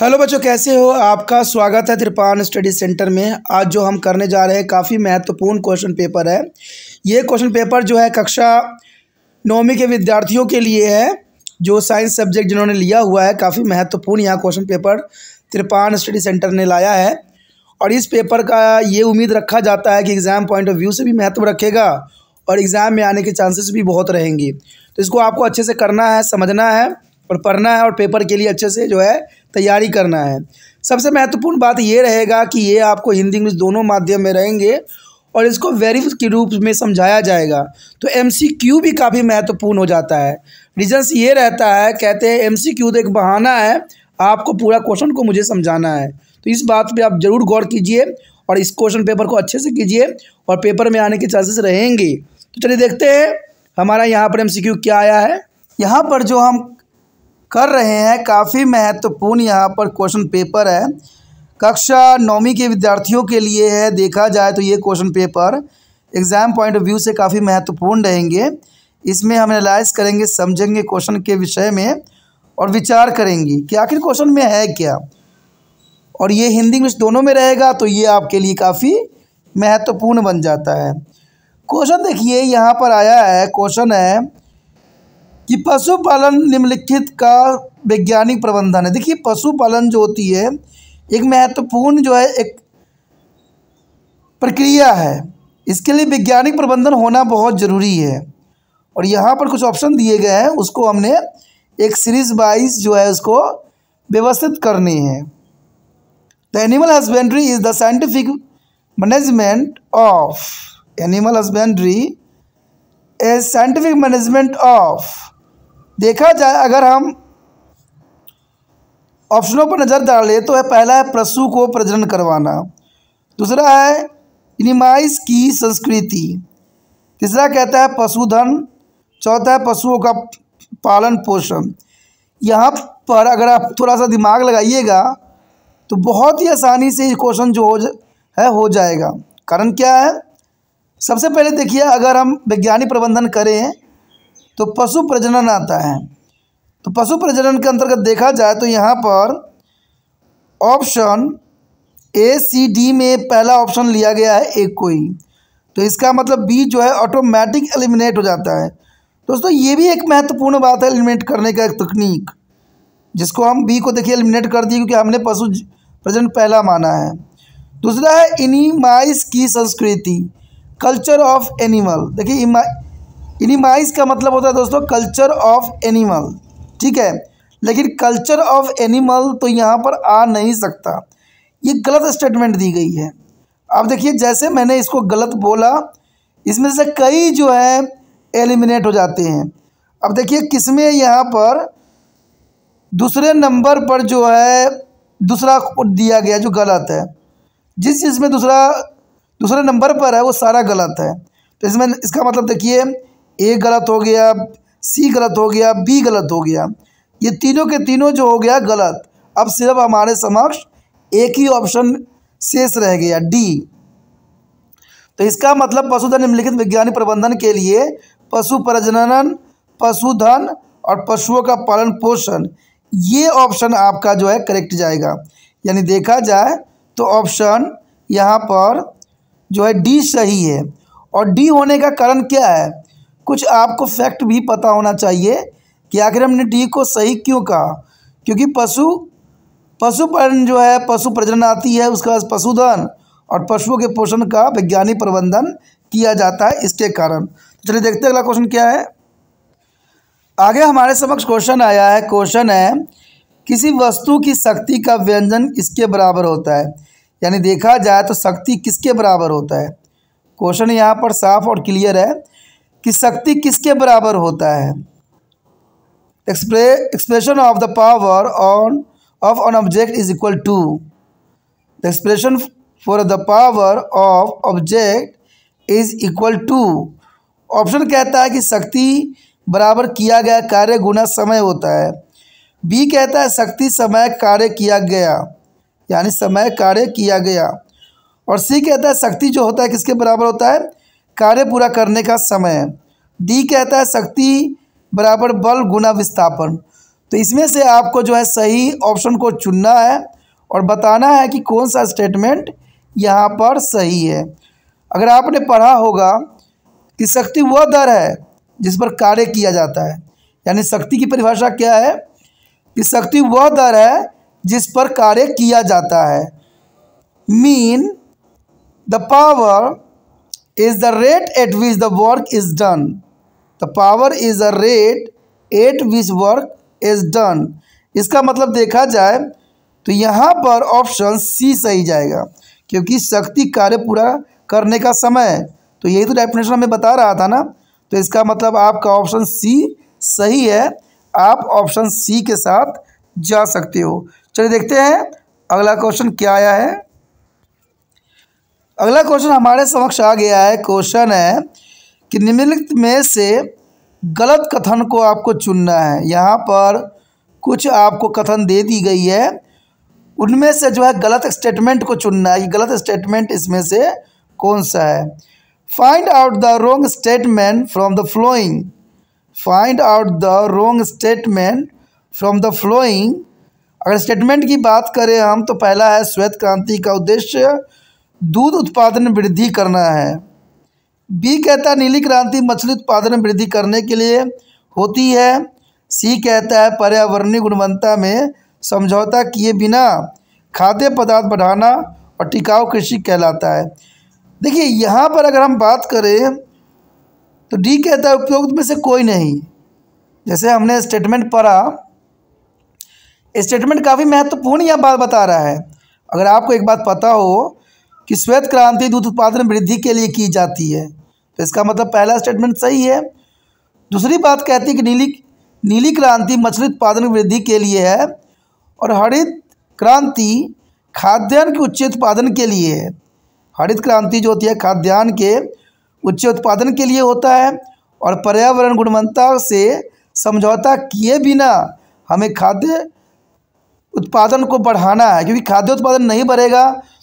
Hello बच्चों कैसे हो आपका स्वागत है त्रिपान स्टडी सेंटर में आज जो हम करने जा रहे हैं काफ़ी महत्वपूर्ण क्वेश्चन पेपर है ये क्वेश्चन पेपर जो है कक्षा नौवीं के विद्यार्थियों के लिए है जो साइंस सब्जेक्ट जिन्होंने लिया हुआ है काफ़ी महत्वपूर्ण यहाँ क्वेश्चन पेपर त्रिपान स्टडी सेंटर ने लाया है और इस पेपर का ये उम्मीद रखा जाता है कि एग्ज़ाम पॉइंट ऑफ व्यू से भी महत्व रखेगा और एग्ज़ाम में आने के चांसेस भी बहुत रहेंगी तो इसको आपको अच्छे से करना है समझना है और पढ़ना है और पेपर के लिए अच्छे से जो है तैयारी करना है सबसे महत्वपूर्ण बात ये रहेगा कि ये आपको हिंदी इंग्लिश दोनों माध्यम में रहेंगे और इसको वेरिफ के रूप में समझाया जाएगा तो एम भी काफ़ी महत्वपूर्ण हो जाता है रीजन्स ये रहता है कहते हैं एम तो एक बहाना है आपको पूरा क्वेश्चन को मुझे समझाना है तो इस बात पे आप ज़रूर गौर कीजिए और इस क्वेश्चन पेपर को अच्छे से कीजिए और पेपर में आने के चांसेस रहेंगे तो चलिए देखते हैं हमारा यहाँ पर एम क्या आया है यहाँ पर जो हम कर रहे हैं काफ़ी महत्वपूर्ण यहाँ पर क्वेश्चन पेपर है कक्षा नौवीं के विद्यार्थियों के लिए है देखा जाए तो ये question paper exam point of view से काफ़ी महत्वपूर्ण रहेंगे इसमें हम एनालाइज करेंगे समझेंगे क्वेश्चन के विषय में और विचार करेंगे कि आखिर क्वेश्चन में है क्या और ये हिंदी इंग्लिश दोनों में रहेगा तो ये आपके लिए काफ़ी महत्वपूर्ण बन जाता है क्वेश्चन देखिए यहाँ पर आया है क्वेश्चन है कि पशुपालन निम्नलिखित का वैज्ञानिक प्रबंधन है देखिए पशुपालन जो होती है एक महत्वपूर्ण जो है एक प्रक्रिया है इसके लिए वैज्ञानिक प्रबंधन होना बहुत ज़रूरी है और यहाँ पर कुछ ऑप्शन दिए गए हैं उसको हमने एक सीरीज वाइज जो है उसको व्यवस्थित करनी है the animal husbandry is the scientific management of animal husbandry a scientific management of देखा जाए अगर हम ऑप्शनों पर नज़र डालें तो है पहला है पशु को प्रजनन करवाना दूसरा है इनिमाइस की संस्कृति तीसरा कहता है पशुधन चौथा है पशुओं का पालन पोषण यहाँ पर अगर आप थोड़ा सा दिमाग लगाइएगा तो बहुत ही आसानी से ये क्वेश्चन जो हो है हो जाएगा कारण क्या है सबसे पहले देखिए अगर हम वैज्ञानिक प्रबंधन करें तो पशु प्रजनन आता है तो पशु प्रजनन के अंतर्गत देखा जाए तो यहाँ पर ऑप्शन ए सी डी में पहला ऑप्शन लिया गया है एक कोई तो इसका मतलब बी जो है ऑटोमेटिक एलिमिनेट हो जाता है दोस्तों ये भी एक महत्वपूर्ण बात है एलिमिनेट करने का एक तकनीक जिसको हम बी को देखिए एलिमिनेट कर दिए क्योंकि हमने पशु प्रजनन पहला माना है दूसरा है इनिमाइस की संस्कृति कल्चर ऑफ एनिमल देखिए इनिमाइज का मतलब होता है दोस्तों कल्चर ऑफ एनिमल ठीक है लेकिन कल्चर ऑफ एनिमल तो यहाँ पर आ नहीं सकता ये गलत स्टेटमेंट दी गई है अब देखिए जैसे मैंने इसको गलत बोला इसमें से कई जो है एलिमिनेट हो जाते हैं अब देखिए किसमें यहाँ पर दूसरे नंबर पर जो है दूसरा दिया गया जो गलत है जिस चीज़ में दूसरा दूसरे नंबर पर है वो सारा गलत है तो इसमें इसका मतलब देखिए ए गलत हो गया सी गलत हो गया बी गलत हो गया ये तीनों के तीनों जो हो गया गलत अब सिर्फ हमारे समक्ष एक ही ऑप्शन शेष रह गया डी तो इसका मतलब पशुधन निम्नलिखित वैज्ञानिक प्रबंधन के लिए पशु प्रजनन पशुधन और पशुओं का पालन पोषण ये ऑप्शन आपका जो है करेक्ट जाएगा यानी देखा जाए तो ऑप्शन यहाँ पर जो है डी सही है और डी होने का कारण क्या है कुछ आपको फैक्ट भी पता होना चाहिए कि आखिर हमने डी को सही क्यों कहा क्योंकि पशु पशुपालन जो है पशु प्रजनन आती है उसके बाद पशुधन और पशुओं के पोषण का वैज्ञानिक प्रबंधन किया जाता है इसके कारण तो चलिए देखते हैं अगला क्वेश्चन क्या है आगे हमारे समक्ष क्वेश्चन आया है क्वेश्चन है किसी वस्तु की शक्ति का व्यंजन किसके बराबर होता है यानी देखा जाए तो शक्ति किसके बराबर होता है क्वेश्चन यहाँ पर साफ और क्लियर है कि शक्ति किसके बराबर होता है expression expression of the power on of on object is equal to the expression for the power of object is equal to option कहता है कि शक्ति बराबर किया गया कार्य गुना समय होता है बी कहता है शक्ति समय कार्य किया गया यानी समय कार्य किया गया और सी कहता है शक्ति जो होता है किसके बराबर होता है कार्य पूरा करने का समय है डी कहता है शक्ति बराबर बल गुना विस्थापन तो इसमें से आपको जो है सही ऑप्शन को चुनना है और बताना है कि कौन सा स्टेटमेंट यहाँ पर सही है अगर आपने पढ़ा होगा कि शक्ति वह दर है जिस पर कार्य किया जाता है यानी शक्ति की परिभाषा क्या है कि शक्ति वह दर है जिस पर कार्य किया जाता है mean the power is the rate at which the work is done the power is the rate at which work is done इसका मतलब देखा जाए तो यहाँ पर ऑप्शन सी सही जाएगा क्योंकि शक्ति कार्य पूरा करने का समय तो यही तो डेफिनेशन हमें बता रहा था ना तो इसका मतलब आपका ऑप्शन सी सही है आप ऑप्शन सी के साथ जा सकते हो चलिए देखते हैं अगला क्वेश्चन क्या आया है अगला क्वेश्चन हमारे समक्ष आ गया है क्वेश्चन है कि निम्नलिखित में से गलत कथन को आपको चुनना है यहाँ पर कुछ आपको कथन दे दी गई है उनमें से जो है गलत स्टेटमेंट को चुनना है कि गलत स्टेटमेंट इसमें से कौन सा है find out the wrong statement from the following find out the wrong statement from the following अगर स्टेटमेंट की बात करें हम तो पहला है श्वेत क्रांति का उद्देश्य दूध उत्पादन वृद्धि करना है बी कहता है नीली क्रांति मछली उत्पादन वृद्धि करने के लिए होती है सी कहता है पर्यावरणीय गुणवत्ता में समझौता किए बिना खाद्य पदार्थ बढ़ाना और टिकाऊ कृषि कहलाता है देखिए यहाँ पर अगर हम बात करें तो डी कहता है उपयोग में से कोई नहीं जैसे हमने स्टेटमेंट पढ़ा स्टेटमेंट काफ़ी महत्वपूर्ण यह बात बता रहा है अगर आपको एक बात पता हो कि श्वेत क्रांति दूध उत्पादन वृद्धि के लिए की जाती है तो इसका मतलब पहला स्टेटमेंट सही है दूसरी बात कहती है कि नीली नीली क्रांति मछली उत्पादन वृद्धि के लिए है और हरित क्रांति खाद्यान्न के उच्च उत्पादन के लिए है हरित क्रांति जो होती है खाद्यान्न के उच्च उत्पादन के लिए होता है और पर्यावरण गुणवत्ता से समझौता किए बिना हमें खाद्य उत्पादन को बढ़ाना है क्योंकि खाद्य उत्पादन नहीं बढ़ेगा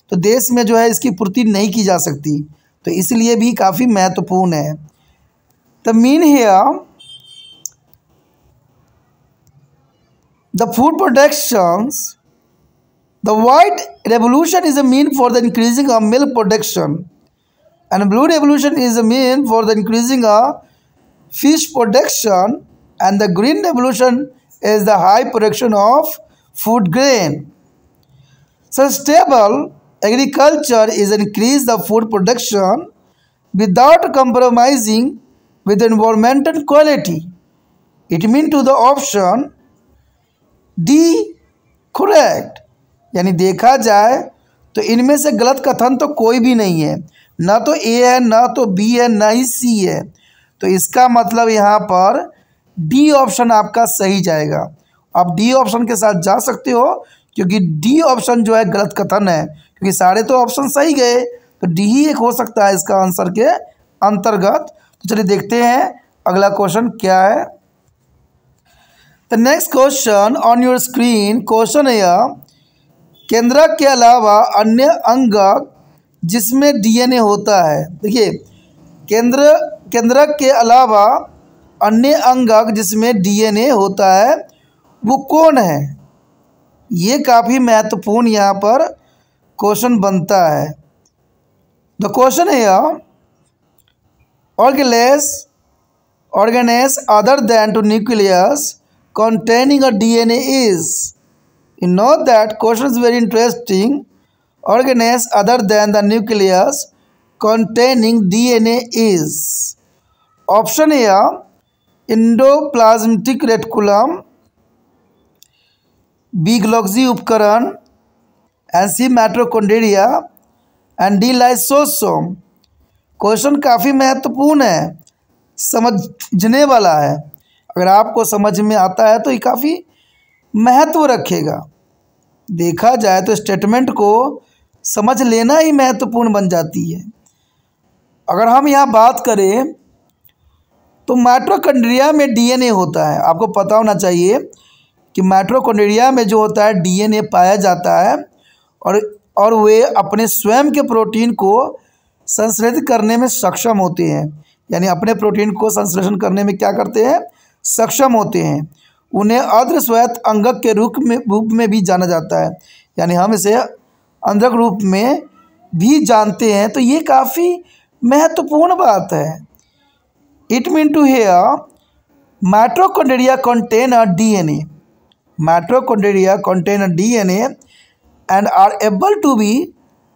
तो देश में जो है इसकी पूर्ति नहीं की जा सकती तो इसलिए भी काफ़ी महत्वपूर्ण है the mean here the food production the white revolution is a mean for the increasing of milk production and blue revolution is a mean for the increasing a fish production and the green revolution is the high production of food grain sustainable agriculture is increase the food production without compromising with environmental quality. It mean to the option D correct. यानी देखा जाए तो इनमें से गलत कथन तो कोई भी नहीं है ना तो ए है ना तो बी है ना ही सी है तो इसका मतलब यहाँ पर डी ऑप्शन आपका सही जाएगा आप डी ऑप्शन के साथ जा सकते हो क्योंकि डी ऑप्शन जो है गलत कथन है क्योंकि सारे तो ऑप्शन सही गए तो डी ही एक हो सकता है इसका आंसर के अंतर्गत तो चलिए देखते हैं अगला क्वेश्चन क्या है the next question on your screen question यह केंद्रक के अलावा अन्य अंग जिसमें डीएनए होता है देखिए केंद्र केंद्रक के अलावा अन्य अंगक जिसमें डीएनए होता है वो कौन है ये काफ़ी महत्वपूर्ण यहाँ पर क्वेश्चन बनता है द क्वेश्चन है organelles organelles other than to nucleus containing a DNA is you know that question is very interesting organelles other than the nucleus containing DNA is option है इंडोप्लाज्मिक रेटकुलम बिग लॉक्जी उपकरण and C mitochondria and D lysosome question काफ़ी महत्वपूर्ण है समझने वाला है अगर आपको समझ में आता है तो ये काफ़ी महत्व रखेगा देखा जाए तो स्टेटमेंट को समझ लेना ही महत्वपूर्ण बन जाती है अगर हम यहाँ बात करें तो माइट्रोकंड्रिया में डीएनए होता है आपको पता होना चाहिए कि माइट्रोकंड्रिया में जो होता है डीएनए पाया जाता है और और वे अपने स्वयं के प्रोटीन को संश्लेषित करने में सक्षम होते हैं यानी अपने प्रोटीन को संश्लेषण करने में क्या करते हैं सक्षम होते हैं उन्हें अर्ध स्वयत अंगक के रूप में रूप में भी जाना जाता है यानी हम इसे अंधक रूप में भी जानते हैं तो ये काफ़ी महत्वपूर्ण बात है it mean to here mitochondria contain a DNA mitochondria D N DNA and are able to be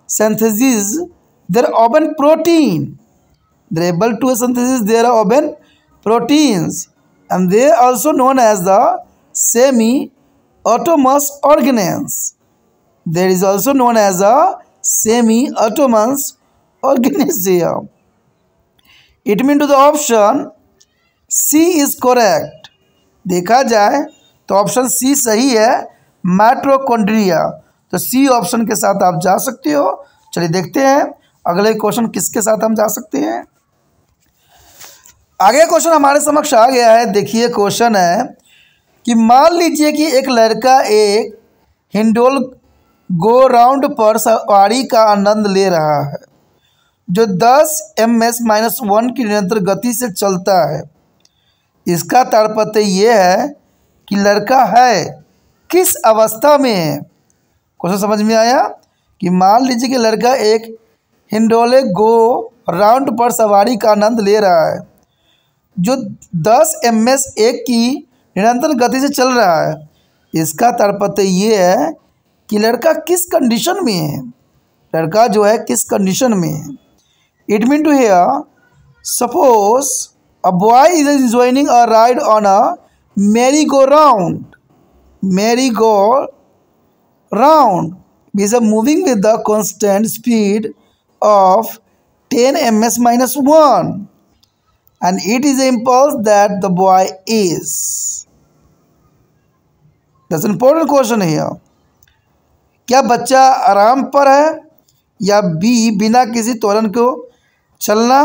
synthesize their own protein. They are able to synthesize their own proteins and they are also known as the semi-autonomous organelles. There is also known as a semi-autonomous organism. It means to the option C is correct. देखा जाए तो option C सही है mitochondria तो C option के साथ आप जा सकते हो चलिए देखते हैं अगले क्वेश्चन किसके साथ हम जा सकते हैं आगे क्वेश्चन हमारे समक्ष आ गया है देखिए क्वेश्चन है कि मान लीजिए कि एक लड़का एक हिंडोल गो राउंड पर सवारी का आनंद ले रहा है जो 10 एम एस माइनस वन की निरंतर गति से चलता है इसका तात्पर्य यह है कि लड़का है किस अवस्था में है क्वेश्चन समझ में आया कि मान लीजिए कि लड़का एक हिंडोले गो राउंड पर सवारी का आनंद ले रहा है जो दस एम एस एक की निरंतर गति से चल रहा है इसका तारपत्य ये है कि लड़का किस कंडीशन में है लड़का जो है किस कंडीशन में है it mean to here suppose a boy is is joining a ride on a merry go round मेरी गो round is a moving with the constant speed of 10 ms minus 1 and it is impulse that the boy is that's an important question here क्या बच्चा आराम पर है या B बिना किसी त्वरण को चलना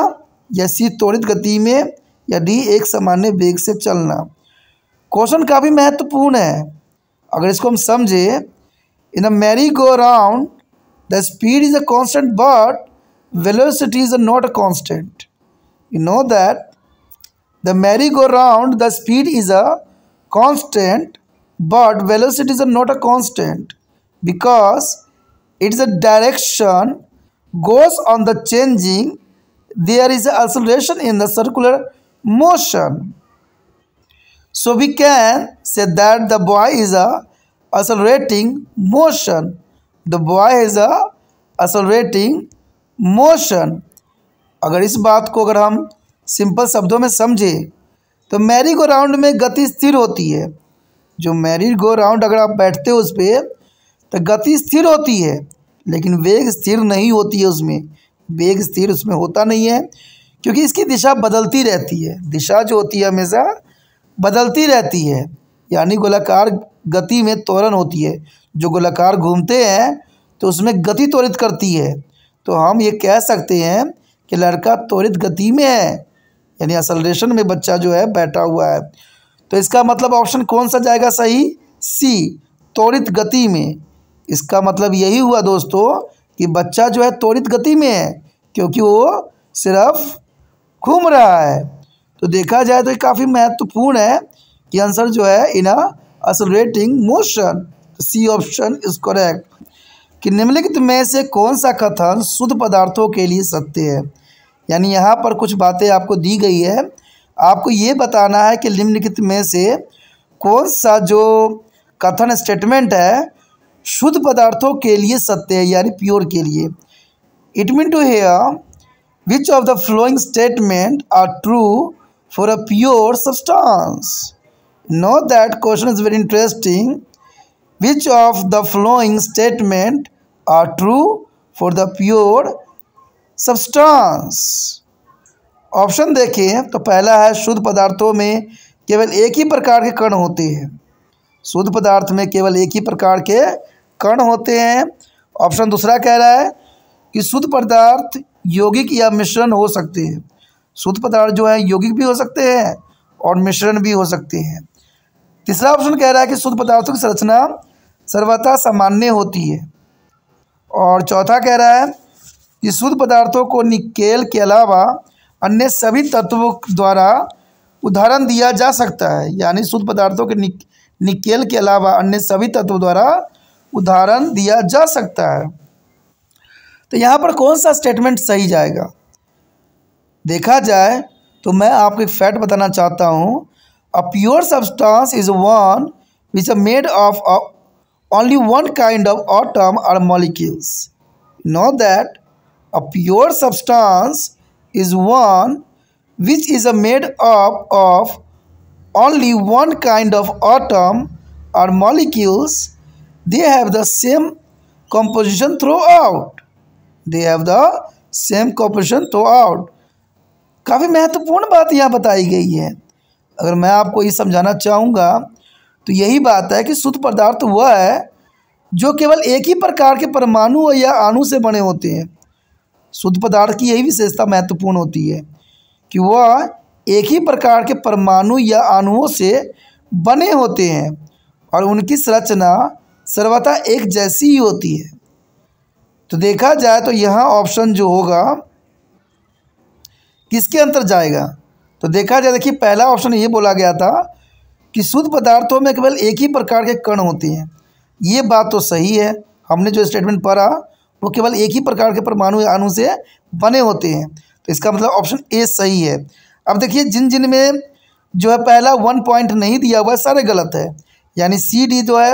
या सी त्वरित गति में या डी एक सामान्य वेग से चलना क्वेश्चन काफ़ी महत्वपूर्ण है अगर इसको हम समझे In a merry-go-round, the speed is a constant, but velocity is not a constant. You know that the merry-go-round, the speed is a constant, but velocity is not a constant because its a direction goes on the changing. There is acceleration in the circular motion. So we can say that the boy is a accelerating motion. The boy is a accelerating motion. अगर इस बात को अगर हम simple शब्दों में समझें तो मैरी गो राउंड में गति स्थिर होती है जो मैरी गो राउंड अगर आप बैठते हो उस पर तो गति स्थिर होती है लेकिन वेग स्थिर नहीं होती है उसमें वेग स्थिर उसमें होता नहीं है क्योंकि इसकी दिशा बदलती रहती है दिशा जो होती है हमेशा बदलती रहती है यानी गोलाकार गति में त्वरण होती है जो गोलाकार घूमते हैं तो उसमें गति त्वरित करती है तो हम ये कह सकते हैं कि लड़का त्वरित गति में है यानी असलरेशन में बच्चा जो है बैठा हुआ है तो इसका मतलब ऑप्शन कौन सा जाएगा सही सी त्वरित गति में इसका मतलब यही हुआ दोस्तों कि बच्चा जो है त्वरित गति में है क्योंकि वो सिर्फ घूम रहा है तो देखा जाए तो काफ़ी महत्वपूर्ण है कि आंसर जो है in accelerating motion C option is correct कि निम्नलिखित में से कौन सा कथन शुद्ध पदार्थों के लिए सत्य है यानी यहाँ पर कुछ बातें आपको दी गई है आपको ये बताना है कि निम्नलिखित में से कौन सा जो कथन स्टेटमेंट है शुद्ध पदार्थों के लिए सत्य है यानी प्योर के लिए it mean to here which of the following statement are true for a pure substance know that question is very interesting which of the following statement are true for the pure substance option देखें तो पहला है शुद्ध पदार्थों में केवल एक ही प्रकार के कण होते हैं शुद्ध पदार्थ में केवल एक ही प्रकार के कण होते हैं ऑप्शन दूसरा कह रहा है कि शुद्ध पदार्थ यौगिक या मिश्रण हो सकते हैं शुद्ध पदार्थ जो है यौगिक भी हो सकते हैं और मिश्रण भी हो सकते हैं तीसरा ऑप्शन कह रहा है कि शुद्ध पदार्थों की संरचना सर्वथा सामान्य होती है और चौथा कह रहा है कि शुद्ध पदार्थों को निकेल के अलावा अन्य सभी तत्वों द्वारा उदाहरण दिया जा सकता है यानी शुद्ध पदार्थों के निक, निकेल के अलावा अन्य सभी तत्वों द्वारा उदाहरण दिया जा सकता है तो यहाँ पर कौन सा स्टेटमेंट सही जाएगा देखा जाए तो मैं आपको एक फैक्ट बताना चाहता हूँ A pure substance is one which are made of uh, only one kind of atom or molecules. Know that a pure substance is one which is made up of only one kind of atom or molecules. They have the same composition throughout. They have the same composition throughout. काफ़ी महत्वपूर्ण बात यहाँ बताई गई है अगर मैं आपको ये समझाना चाहूँगा तो यही बात है कि शुद्ध पदार्थ वह है जो केवल एक ही प्रकार के परमाणु या अणु से बने होते हैं शुद्ध पदार्थ की यही विशेषता महत्वपूर्ण होती है कि वह एक ही प्रकार के परमाणु या अणुओं से बने होते हैं और उनकी संरचना सर्वथा एक जैसी ही होती है तो देखा जाए तो यहाँ ऑप्शन जो होगा किसके अंतर जाएगा तो देखा जाए देखिए पहला ऑप्शन ये बोला गया था कि शुद्ध पदार्थों में केवल एक ही प्रकार के कण होते हैं ये बात तो सही है हमने जो स्टेटमेंट पढ़ा वो केवल एक ही प्रकार के परमाणु या अणु से बने होते हैं तो इसका मतलब ऑप्शन ए सही है अब देखिए जिन जिन में जो है पहला वन पॉइंट नहीं दिया हुआ है सारे गलत है यानी सी डी जो है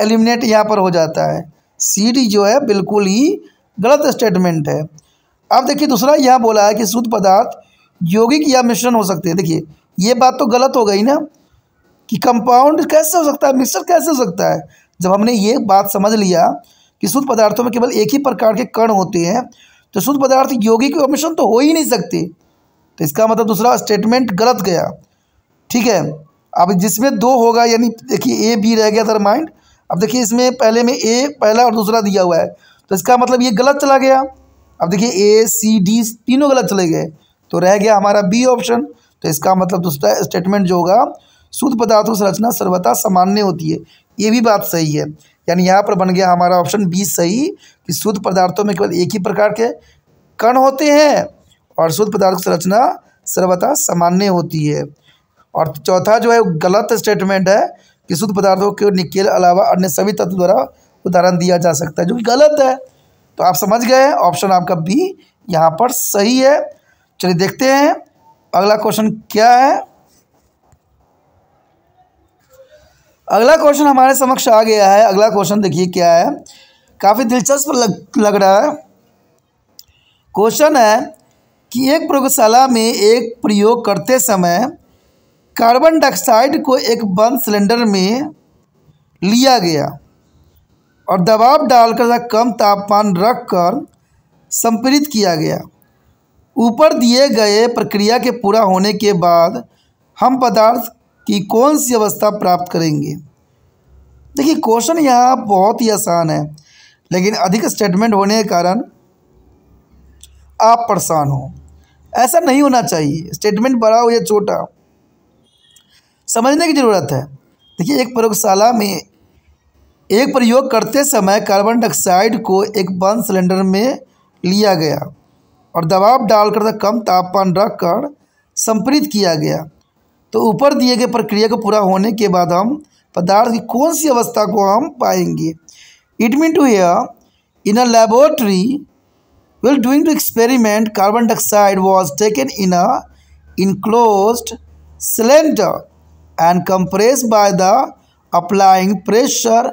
एलिमिनेट यहाँ पर हो जाता है सी डी जो है बिल्कुल ही गलत स्टेटमेंट है अब देखिए दूसरा यह बोला है कि शुद्ध पदार्थ यौगिक या मिश्रण हो सकते हैं देखिए ये बात तो गलत हो गई ना कि कंपाउंड कैसे हो सकता है मिक्सर कैसे हो सकता है जब हमने ये बात समझ लिया कि शुद्ध पदार्थों में केवल एक ही प्रकार के कण होते हैं तो शुद्ध पदार्थ यौगिक और मिश्रण तो हो ही नहीं सकते तो इसका मतलब दूसरा स्टेटमेंट गलत गया ठीक है अब जिसमें दो होगा यानी देखिए ए बी रह गया था माइंड अब देखिए इसमें पहले में ए पहला और दूसरा दिया हुआ है तो इसका मतलब ये गलत चला गया अब देखिए ए सी डी तीनों गलत चले गए तो रह गया हमारा बी ऑप्शन तो इसका मतलब दूसरा स्टेटमेंट जो होगा शुद्ध पदार्थों संरचना सर्वथा सामान्य होती है ये भी बात सही है यानी यहाँ पर बन गया हमारा ऑप्शन बी सही कि शुद्ध पदार्थों में केवल एक ही प्रकार के कण होते हैं और शुद्ध पदार्थ संरचना सर्वथा सामान्य होती है और चौथा जो है गलत स्टेटमेंट है कि शुद्ध पदार्थों के निकेल अलावा अन्य सभी तत्व द्वारा उदाहरण दिया जा सकता है जो कि गलत है तो आप समझ गए ऑप्शन आपका बी यहाँ पर सही है चलिए देखते हैं अगला क्वेश्चन क्या है अगला क्वेश्चन हमारे समक्ष आ गया है अगला क्वेश्चन देखिए क्या है काफ़ी दिलचस्प लग लग रहा है क्वेश्चन है कि एक प्रयोगशाला में एक प्रयोग करते समय कार्बन डाइऑक्साइड को एक बंद सिलेंडर में लिया गया और दबाव डालकर कम तापमान रखकर संपीड़ित किया गया ऊपर दिए गए प्रक्रिया के पूरा होने के बाद हम पदार्थ की कौन सी अवस्था प्राप्त करेंगे देखिए क्वेश्चन यहाँ बहुत ही आसान है लेकिन अधिक स्टेटमेंट होने के कारण आप परेशान हो ऐसा नहीं होना चाहिए स्टेटमेंट बड़ा हो या छोटा समझने की ज़रूरत है देखिए एक प्रयोगशाला में एक प्रयोग करते समय कार्बन डाइऑक्साइड को एक बंद सिलेंडर में लिया गया और दबाव डालकर तथा कम तापमान रख कर संप्रित किया गया तो ऊपर दिए गए प्रक्रिया को पूरा होने के बाद हम पदार्थ की कौन सी अवस्था को हम पाएंगे it mean to here in a laboratory will doing to experiment carbon dioxide was taken in a enclose cylinder and compress by the applying pressure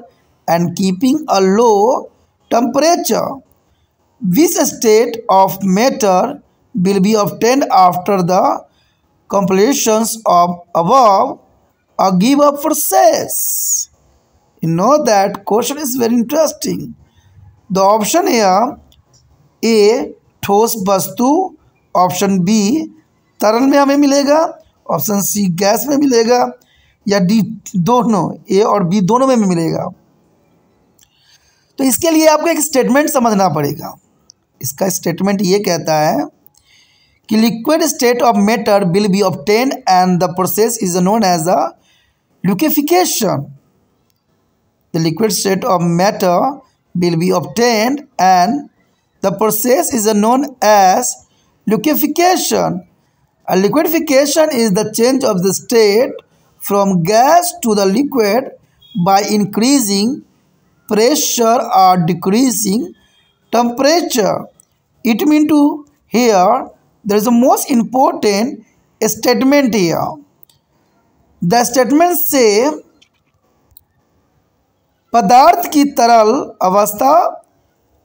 and keeping a low temperature This state of matter will be obtained after the completions of above a give up process. You know that question is very interesting. The option here A ठोस वस्तु option B तरल में हमें मिलेगा option C gas में मिलेगा या D दोनों ए और बी दोनों में मिलेगा तो इसके लिए आपको एक स्टेटमेंट समझना पड़ेगा इसका स्टेटमेंट ये कहता है कि liquid state of matter will be obtain and the process is known as a liquefaction the liquid state of matter will be obtain and the process is known as liquefaction liquefaction is the change of the state from gas to the liquid by increasing pressure or decreasing temperature it mean to here there is the most important statement here the statement say पदार्थ की तरल अवस्था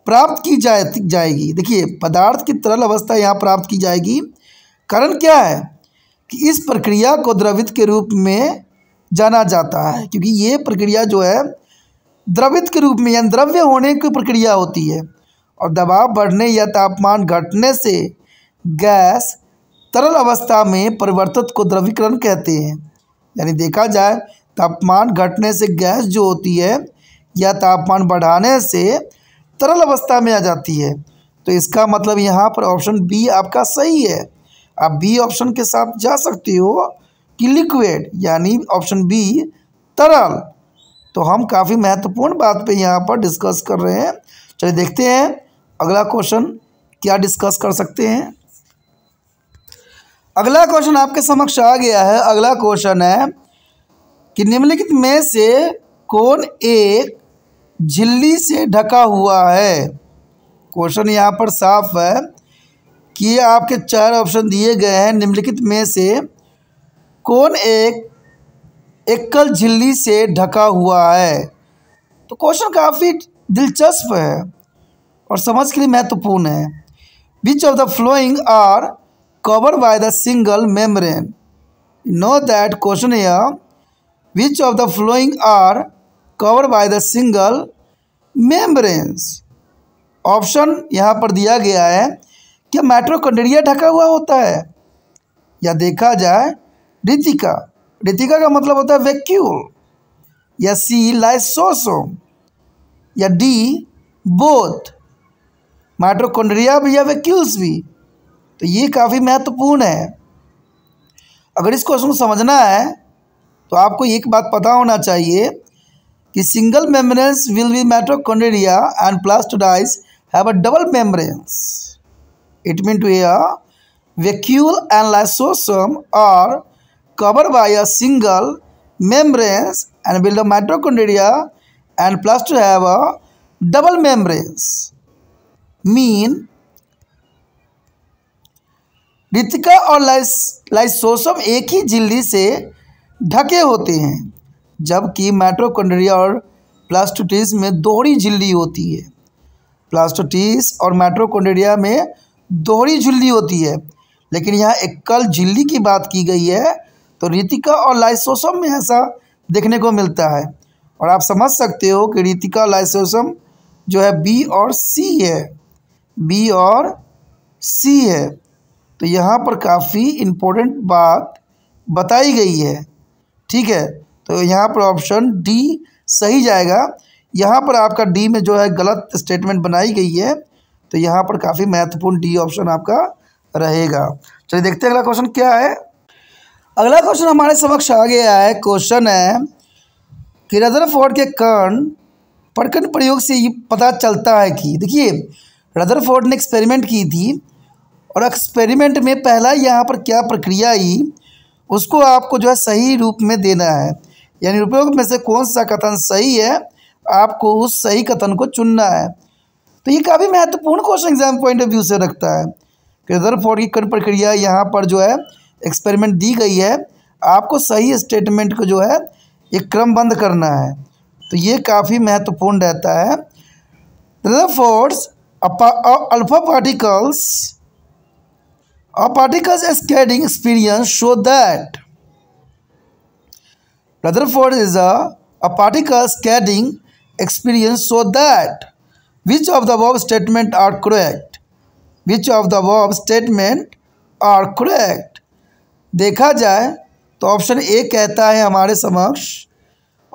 प्राप्त की जाए जाएगी देखिए पदार्थ की तरल अवस्था यहाँ प्राप्त की जाएगी कारण क्या है कि इस प्रक्रिया को द्रवित के रूप में जाना जाता है क्योंकि ये प्रक्रिया जो है द्रवित के रूप में यानी द्रव्य होने की प्रक्रिया होती है और दबाव बढ़ने या तापमान घटने से गैस तरल अवस्था में परिवर्तित को द्रवीकरण कहते हैं यानी देखा जाए तापमान घटने से गैस जो होती है या तापमान बढ़ाने से तरल अवस्था में आ जाती है तो इसका मतलब यहाँ पर ऑप्शन बी आपका सही है आप बी ऑप्शन के साथ जा सकते हो कि लिक्विड यानी ऑप्शन बी तरल तो हम काफ़ी महत्वपूर्ण बात पे यहाँ पर डिस्कस कर रहे हैं चलिए देखते हैं अगला क्वेश्चन क्या डिस्कस कर सकते हैं अगला क्वेश्चन आपके समक्ष आ गया है अगला क्वेश्चन है कि निम्नलिखित में से कौन एक झिल्ली से ढका हुआ है क्वेश्चन यहाँ पर साफ है कि आपके चार ऑप्शन दिए गए हैं निम्नलिखित में से कौन एक एकल झिल्ली से ढका हुआ है तो क्वेश्चन काफ़ी दिलचस्प है और समझ के लिए महत्वपूर्ण है which of the following are cover by the single membrane know that question या which of the following are cover by the single membranes option यहाँ पर दिया गया है क्या माइट्रोकॉन्ड्रिया ढका हुआ होता है या देखा जाए रितिका रितिका का मतलब होता है वैक्यूल या सी लाइसोसोम या डी बोथ माइट्रोकोंड्रिया भी या वेक्यूल्स भी तो ये काफ़ी महत्वपूर्ण है अगर इस क्वेश्चन को समझना है तो आपको एक बात पता होना चाहिए कि single membranes will be mitochondria and plastids have a double membranes it mean to a vacuole and lysosome are cover by a single membranes and build a mitochondria and plus to have a mean ऋतिका और लाइस लाइसोसम एक ही झिल्ली से ढके होते हैं जबकि माइट्रोकॉन्ड्रिया और प्लास्टोटिस में दोहरी झिल्ली होती है प्लास्टोटिस और माइट्रोकॉन्ड्रिया में दोहरी झिल्ली होती है लेकिन यहाँ एकल झिल्ली की बात की गई है तो रितिका और लाइसोसम में ऐसा देखने को मिलता है और आप समझ सकते हो कि रितिका लाइसोसम जो है बी और सी है बी और सी है तो यहाँ पर काफ़ी इम्पोर्टेंट बात बताई गई है ठीक है तो यहाँ पर ऑप्शन डी सही जाएगा यहाँ पर आपका डी में जो है गलत स्टेटमेंट बनाई गई है तो यहाँ पर काफ़ी महत्वपूर्ण डी ऑप्शन आपका रहेगा चलिए देखते हैं अगला क्वेश्चन क्या है अगला क्वेश्चन हमारे समक्ष आ गया है क्वेश्चन है कि रदरफोर्ड के कर्ण पटकन प्रयोग से ये पता चलता है कि देखिए रदरफोर्ड ने एक्सपेरिमेंट की थी और एक्सपेरिमेंट में पहला यहाँ पर क्या प्रक्रिया आई उसको आपको जो है सही रूप में देना है यानी उपयोग में से कौन सा कथन सही है आपको उस सही कथन को चुनना है तो ये काफ़ी महत्वपूर्ण question exam point of view से रखता है कि रदरफोर्ड की कर्ण प्रक्रिया यहाँ पर जो है एक्सपेरिमेंट दी गई है आपको सही स्टेटमेंट को जो है ये क्रमबंद करना है तो ये काफ़ी महत्वपूर्ण रहता है Rutherford's alpha particles a particles scattering experience show that Rutherford is a particle scattering experience show that which of the verb statement are correct which of the verb statement are correct देखा जाए तो option A कहता है हमारे समक्ष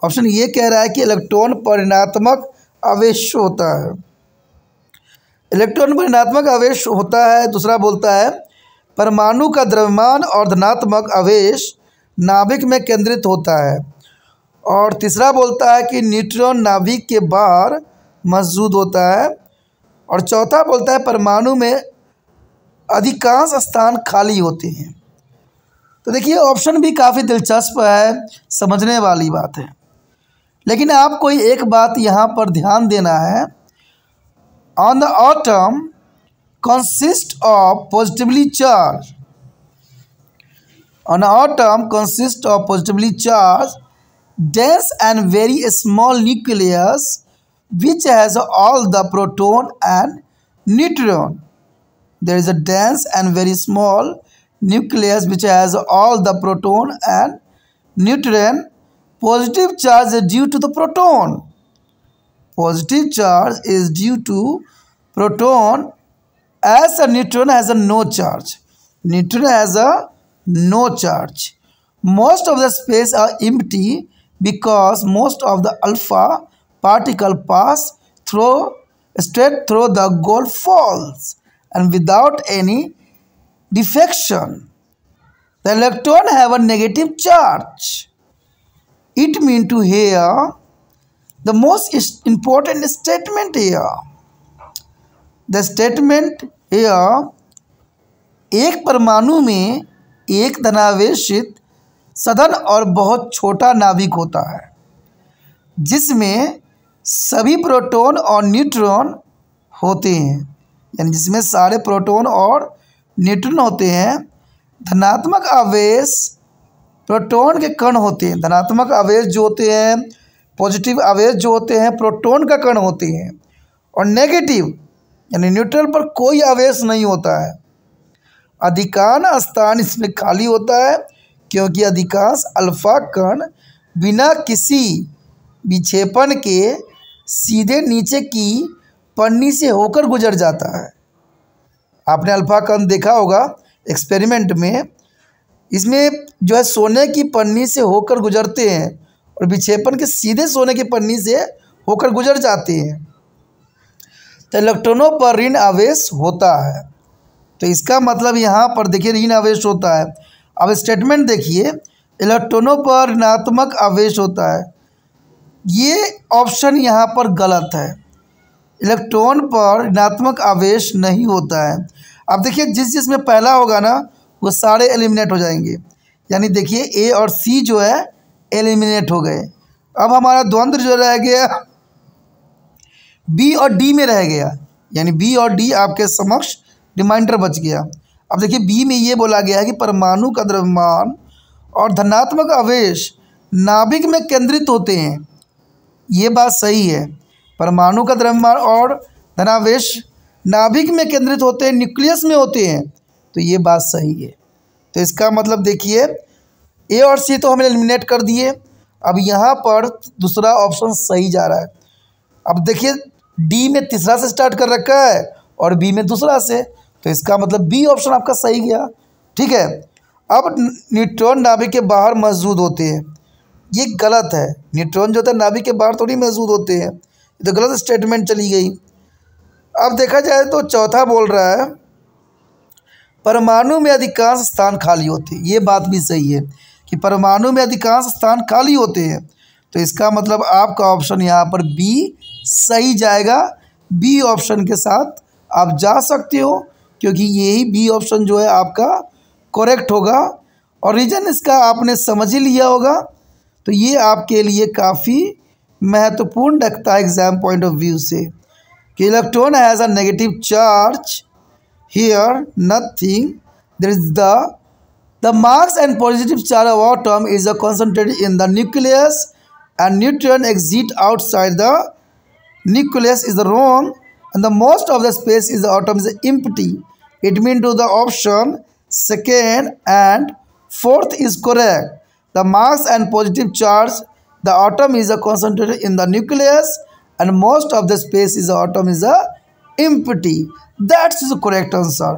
option ये कह रहा है कि इलेक्ट्रॉन परिणात्मक अवेश होता है इलेक्ट्रॉन में ऋणात्मक आवेश होता है दूसरा बोलता है परमाणु का द्रव्यमान और धनात्मक आवेश नाभिक में केंद्रित होता है और तीसरा बोलता है कि न्यूट्रॉन नाभिक के बाहर मौजूद होता है और चौथा बोलता है परमाणु में अधिकांश स्थान खाली होते हैं तो देखिए ऑप्शन भी काफ़ी दिलचस्प है समझने वाली बात है लेकिन आपको एक बात यहाँ पर ध्यान देना है on the atom consists of positively charged an atom consists of positively charged dense and very small nucleus which has all the proton and neutron there is a dense and very small nucleus which has all the proton and neutron positive charge due to the proton positive charge is due to proton as a neutron has a no charge neutron has a no charge most of the space are empty because most of the alpha particle pass through straight through the gold falls and without any defection the electron have a negative charge it mean to here the most important statement here the statement here एक परमाणु में एक धनावेश सदन और बहुत छोटा नाभिक होता है जिसमें सभी प्रोटॉन और न्यूट्रॉन होते हैं यानी जिसमें सारे प्रोटॉन और न्यूट्रॉन होते हैं धनात्मक आवेश प्रोटॉन के कण होते हैं धनात्मक आवेश जो होते हैं पॉजिटिव आवेश जो होते हैं प्रोटॉन का कण होते हैं और नेगेटिव यानी न्यूट्रल पर कोई आवेश नहीं होता है अधिकांश स्थान इसमें खाली होता है क्योंकि अधिकांश अल्फा कण बिना किसी विक्षेपण के सीधे नीचे की पन्नी से होकर गुजर जाता है आपने अल्फा कण देखा होगा एक्सपेरिमेंट में इसमें जो है सोने की पन्नी से होकर गुजरते हैं और विक्षेपण के सीधे सोने की पन्नी से होकर गुजर जाती है तो इलेक्ट्रॉनों पर ऋण आवेश होता है तो इसका मतलब यहाँ पर देखिए ऋण आवेश होता है अब स्टेटमेंट देखिए इलेक्ट्रॉनों पर ऋणात्मक आवेश होता है ये ऑप्शन यहाँ पर गलत है इलेक्ट्रॉन पर ऋणात्मक आवेश नहीं होता है अब देखिए जिस जिसमें पहला होगा ना वो सारे एलिमिनेट हो जाएंगे यानी देखिए ए और सी जो है एलिमिनेट हो गए अब हमारा द्वंद्व जो रह गया बी और डी में रह गया यानी बी और डी आपके समक्ष रिमाइंडर बच गया अब देखिए बी में ये बोला गया है कि परमाणु का द्रव्यमान और धनात्मक आवेश नाभिक में केंद्रित होते हैं ये बात सही है परमाणु का द्रव्यमान और धनावेश नाभिक में केंद्रित होते हैं न्यूक्लियस में होते हैं तो ये बात सही है तो इसका मतलब देखिए ए और सी तो हमने एलिमिनेट कर दिए अब यहाँ पर दूसरा ऑप्शन सही जा रहा है अब देखिए डी में तीसरा से स्टार्ट कर रखा है और बी में दूसरा से तो इसका मतलब बी ऑप्शन आपका सही गया ठीक है अब न्यूट्रॉन नाभिक के बाहर मौजूद होते हैं ये गलत है न्यूट्रॉन जो होता है नाभिक के बाहर थोड़ी मौजूद होते हैं ये तो गलत स्टेटमेंट चली गई अब देखा जाए तो चौथा बोल रहा है परमाणु में अधिकांश स्थान खाली होते ये बात भी सही है कि परमाणु में अधिकांश स्थान खाली होते हैं तो इसका मतलब आपका ऑप्शन यहाँ पर बी सही जाएगा बी ऑप्शन के साथ आप जा सकते हो क्योंकि यही बी ऑप्शन जो है आपका करेक्ट होगा और रीज़न इसका आपने समझ ही लिया होगा तो ये आपके लिए काफ़ी महत्वपूर्ण रखता है एग्ज़ाम पॉइंट ऑफ व्यू से कि electron has a negative charge here nothing there is the The mass and positive charge of atom is concentrated in the nucleus and neutron exit outside the nucleus is wrong and the most of the space is the atom is empty. It means to the option second and fourth is correct. The mass and positive charge the atom is concentrated in the nucleus and most of the space is the atom is empty. That's the correct answer.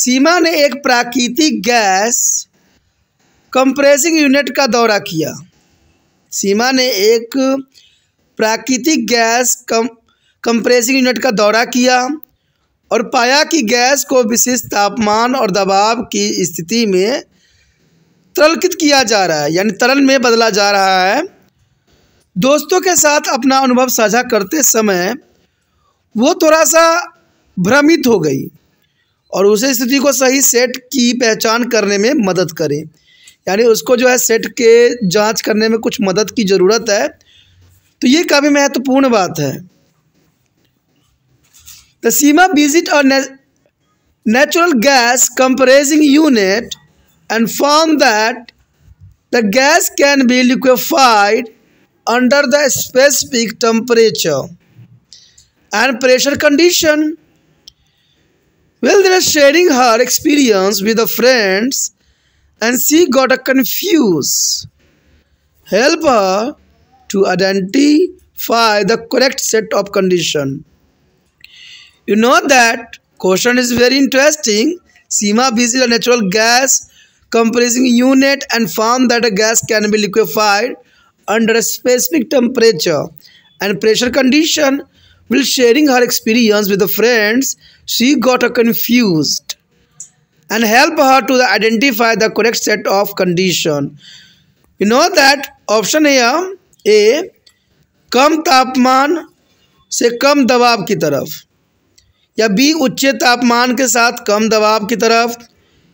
Seema ने एक प्राकृतिक gas compressing unit का दौरा किया सीमा ने एक प्राकृतिक gas कम compressing unit का दौरा किया और पाया कि गैस को विशेष तापमान और दबाव की स्थिति में तरलकित किया जा रहा है यानी तरल में बदला जा रहा है दोस्तों के साथ अपना अनुभव साझा करते समय वो थोड़ा सा भ्रमित हो गई और उसे स्थिति को सही सेट की पहचान करने में मदद करें यानी उसको जो है सेट के जांच करने में कुछ मदद की ज़रूरत है तो ये काफ़ी महत्वपूर्ण बात है द सीमा विजिट और natural gas compressing unit and form that the gas can be liquefied under the specific temperature and pressure condition Well, they were sharing her experience with her friends and she got a confused. Help her to identify the correct set of condition. You know that question is very interesting. Sima visited a natural gas compressing unit and found that a gas can be liquefied under a specific temperature and pressure condition while sharing her experience with the friends she got confused and help her to identify the correct set of condition. You know that option here A कम तापमान से कम दबाव की तरफ या B उच्च तापमान के साथ कम दबाव की तरफ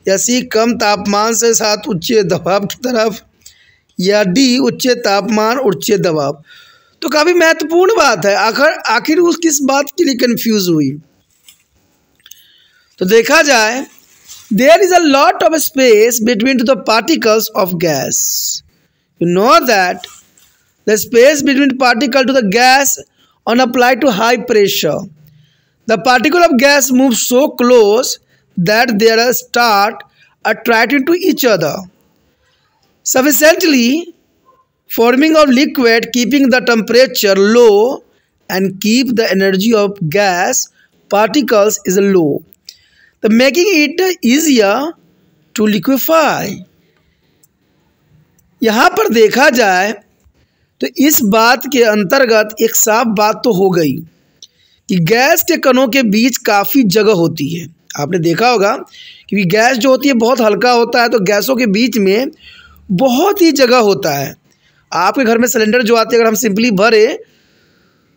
या सी कम तापमान से साथ उच्च दबाव की तरफ या डी उच्च तापमान उच्च दबाव तो काफ़ी महत्वपूर्ण बात है आखिर आखिर उस किस बात के लिए कंफ्यूज हुई So, देखा जाए there is a lot of space between the particles of gas. You know that the space between particle to the gas, on applied to high pressure. The particle of gas moves so close that they are start attracting to each other, sufficiently forming of liquid keeping the temperature low and keep the energy of gas particles is low. the making it easier to liquefy यहाँ पर देखा जाए तो इस बात के अंतर्गत एक साफ बात तो हो गई कि गैस के कणों के बीच काफ़ी जगह होती है आपने देखा होगा कि गैस जो होती है बहुत हल्का होता है तो गैसों के बीच में बहुत ही जगह होता है आपके घर में सिलेंडर जो आते हैं अगर हम सिंपली भरे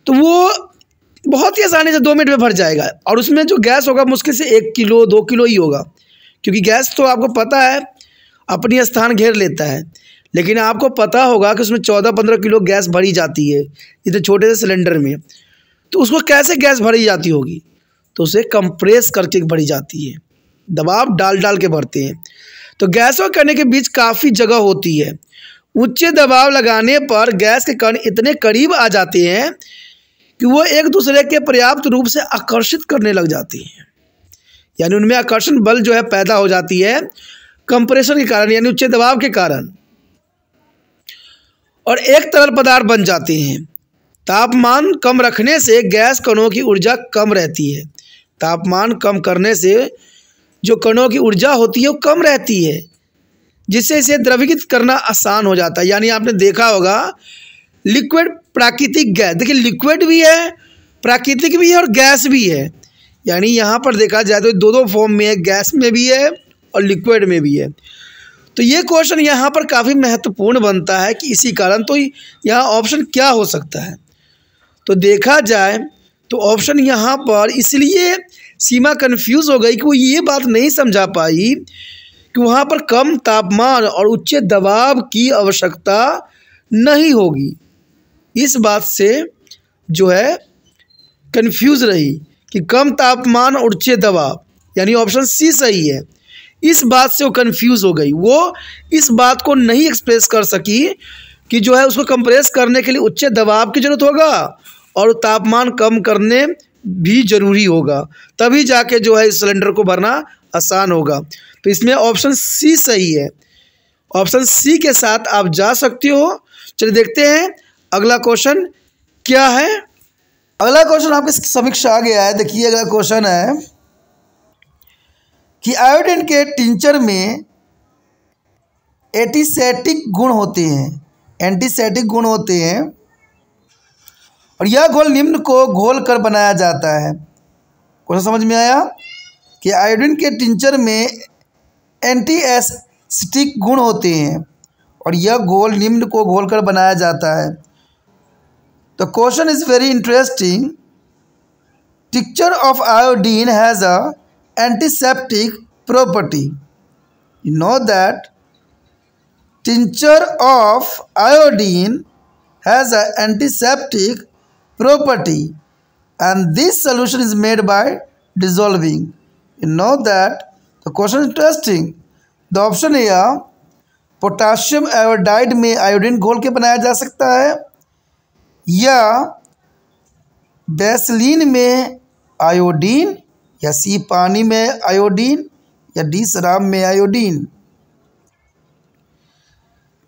तो वो बहुत ही आसानी से दो मिनट में भर जाएगा और उसमें जो गैस होगा मुश्किल से एक किलो दो किलो ही होगा क्योंकि गैस तो आपको पता है अपनी स्थान घेर लेता है लेकिन आपको पता होगा कि उसमें चौदह पंद्रह किलो गैस भरी जाती है इतने छोटे से सिलेंडर में तो उसको कैसे गैस भरी जाती होगी तो उसे कंप्रेस करके भरी जाती है दबाव डाल डाल के भरते हैं तो गैस और कण के बीच काफ़ी जगह होती है उच्च दबाव लगाने पर गैस के कण इतने करीब आ जाते हैं कि वो एक दूसरे के पर्याप्त रूप से आकर्षित करने लग जाती हैं यानी उनमें आकर्षण बल जो है पैदा हो जाती है कंप्रेशन के कारण यानी उच्च दबाव के कारण और एक तरल पदार्थ बन जाते हैं तापमान कम रखने से गैस कणों की ऊर्जा कम रहती है तापमान कम करने से जो कणों की ऊर्जा होती है वो कम रहती है जिससे इसे द्रवीकृत करना आसान हो जाता है यानी आपने देखा होगा लिक्विड प्राकृतिक गैस देखिए लिक्विड भी है प्राकृतिक भी है और गैस भी है यानी यहाँ पर देखा जाए तो दो दो फॉर्म में है गैस में भी है और लिक्विड में भी है तो ये क्वेश्चन यहाँ पर काफ़ी महत्वपूर्ण बनता है कि इसी कारण तो यहाँ ऑप्शन क्या हो सकता है तो देखा जाए तो ऑप्शन यहाँ पर इसलिए सीमा कन्फ्यूज़ हो गई कि वो ये बात नहीं समझा पाई कि वहाँ पर कम तापमान और उच्च दबाव की आवश्यकता नहीं होगी इस बात से जो है कंफ्यूज रही कि कम तापमान और उच्च दबाव यानी ऑप्शन सी सही है इस बात से वो कंफ्यूज हो गई वो इस बात को नहीं एक्सप्रेस कर सकी कि जो है उसको कंप्रेस करने के लिए उच्च दबाव की जरूरत होगा और तापमान कम करने भी जरूरी होगा तभी जाके जो है इस सिलेंडर को भरना आसान होगा तो इसमें ऑप्शन सी सही है ऑप्शन सी के साथ आप जा सकते हो चलिए देखते हैं अगला क्वेश्चन क्या है अगला क्वेश्चन आपके समीक्षा आ गया है देखिए अगला क्वेश्चन है कि आयोडीन के टिंचर में एटीसेटिक गुण होते हैं एंटीसेटिक गुण होते हैं और यह घोल निम्न को घोल कर बनाया जाता है क्वेश्चन समझ में आया कि आयोडीन के टिंचर में एंटी एसिटिक गुण होते हैं और यह घोल निम्न को घोल कर बनाया जाता है तो question is very interesting tincture of iodine has a antiseptic property you know that tincture of iodine has a antiseptic property and this solution is made by dissolving you know that the question interesting the option A potassium iodide में iodine घोल के बनाया जा सकता है या Vaseline में iodine या सी पानी में आयोडीन या डी शराब में आयोडीन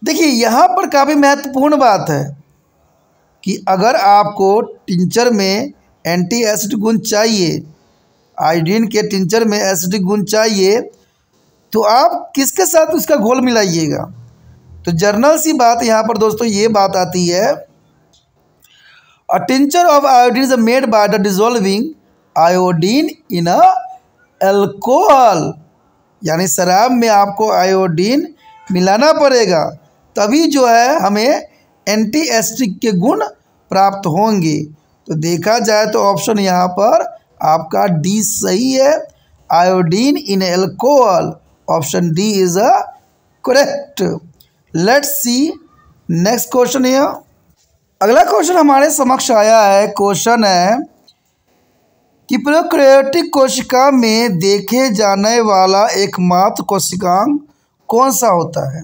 देखिए यहाँ पर काफ़ी महत्वपूर्ण बात है कि अगर आपको टिंचर में एंटी एसिड गुण चाहिए आयोडीन के टिंचर में एसिडिक गुण चाहिए तो आप किसके साथ उसका घोल मिलाइएगा तो जर्नल सी बात यहाँ पर दोस्तों ये बात आती है A tincture of iodine is made by the dissolving iodine in a alcohol. यानी शराब में आपको आयोडीन मिलाना पड़ेगा तभी जो है हमें एंटी एस्टिक के गुण प्राप्त होंगे तो देखा जाए तो ऑप्शन यहाँ पर आपका डी सही है iodine in alcohol option D is a correct let's see next question है अगला क्वेश्चन हमारे समक्ष आया है क्वेश्चन है कि प्रोक्रियोटिक कोशिका में देखे जाने वाला एकमात्र कोशिकांग कौन सा होता है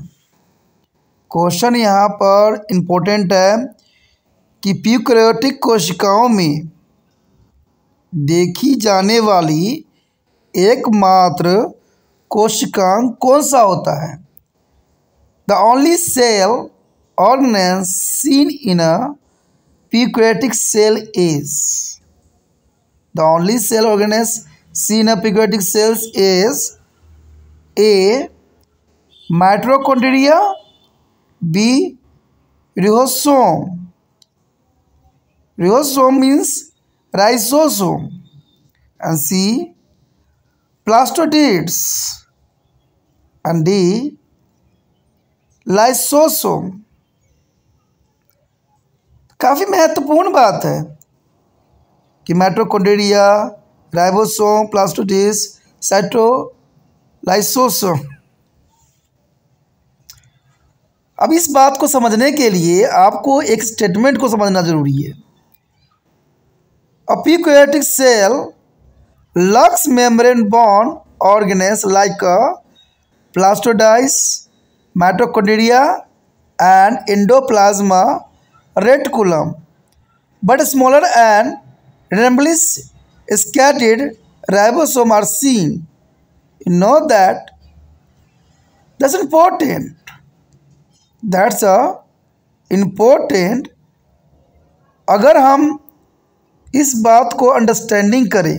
क्वेश्चन यहाँ पर इम्पोर्टेंट है कि प्यूक्रियोटिक कोशिकाओं में देखी जाने वाली एकमात्र कोशिकांग कौन सा होता है the only cell Organelle seen in a pancreatic cell is the only cell organelle seen in a pancreatic cells is a mitochondria b ribosome ribosome means rhizosome and c plastoids and d lysosome काफ़ी महत्वपूर्ण बात है कि माइट्रोकोडेरिया ribosome प्लास्टोडिस साइटोलाइसोसोम अब इस बात को समझने के लिए आपको एक स्टेटमेंट को समझना जरूरी है अपीक्योटिक cell lacks membrane bound organelles like plastids mitochondria and endoplasmic reticulum but smaller and randomly scattered ribosome are seen. You know that that's important. That's a important. अगर हम इस बात को अंडरस्टैंडिंग करें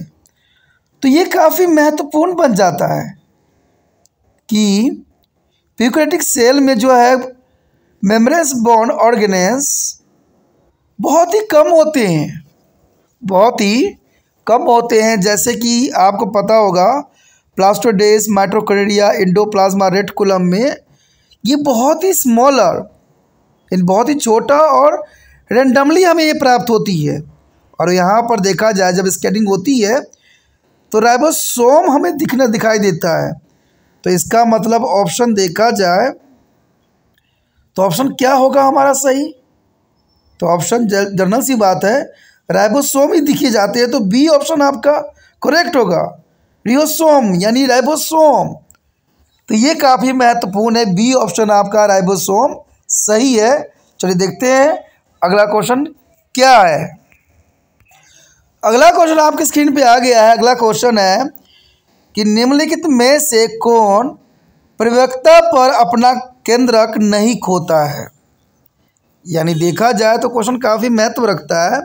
तो ये काफ़ी महत्वपूर्ण बन जाता है कि प्यूक्रेटिक सेल में जो है मेम्ब्रेन बॉन्ड ऑर्गेनेस बहुत ही कम होते हैं बहुत ही कम होते हैं जैसे कि आपको पता होगा प्लास्टोडेस माइट्रोक्रेडिया प्लाज्मा रेडकुलम में ये बहुत ही स्मॉलर बहुत ही छोटा और रेंडमली हमें ये प्राप्त होती है और यहाँ पर देखा जाए जब स्कैनिंग होती है तो राइबोसोम हमें दिखना दिखाई देता है तो इसका मतलब ऑप्शन देखा जाए तो ऑप्शन क्या होगा हमारा सही तो ऑप्शन जनरल सी बात है राइबोसोम ही दिखे जाते हैं तो बी ऑप्शन आपका करेक्ट होगा रियोसोम यानी राइबोसोम तो ये काफ़ी महत्वपूर्ण है बी ऑप्शन आपका राइबोसोम सही है चलिए देखते हैं अगला क्वेश्चन क्या है अगला क्वेश्चन आपके स्क्रीन पे आ गया है अगला क्वेश्चन है कि निम्नलिखित में से कौन प्रवक्ता पर अपना केंद्रक नहीं खोता है यानी देखा जाए तो क्वेश्चन काफ़ी महत्व रखता है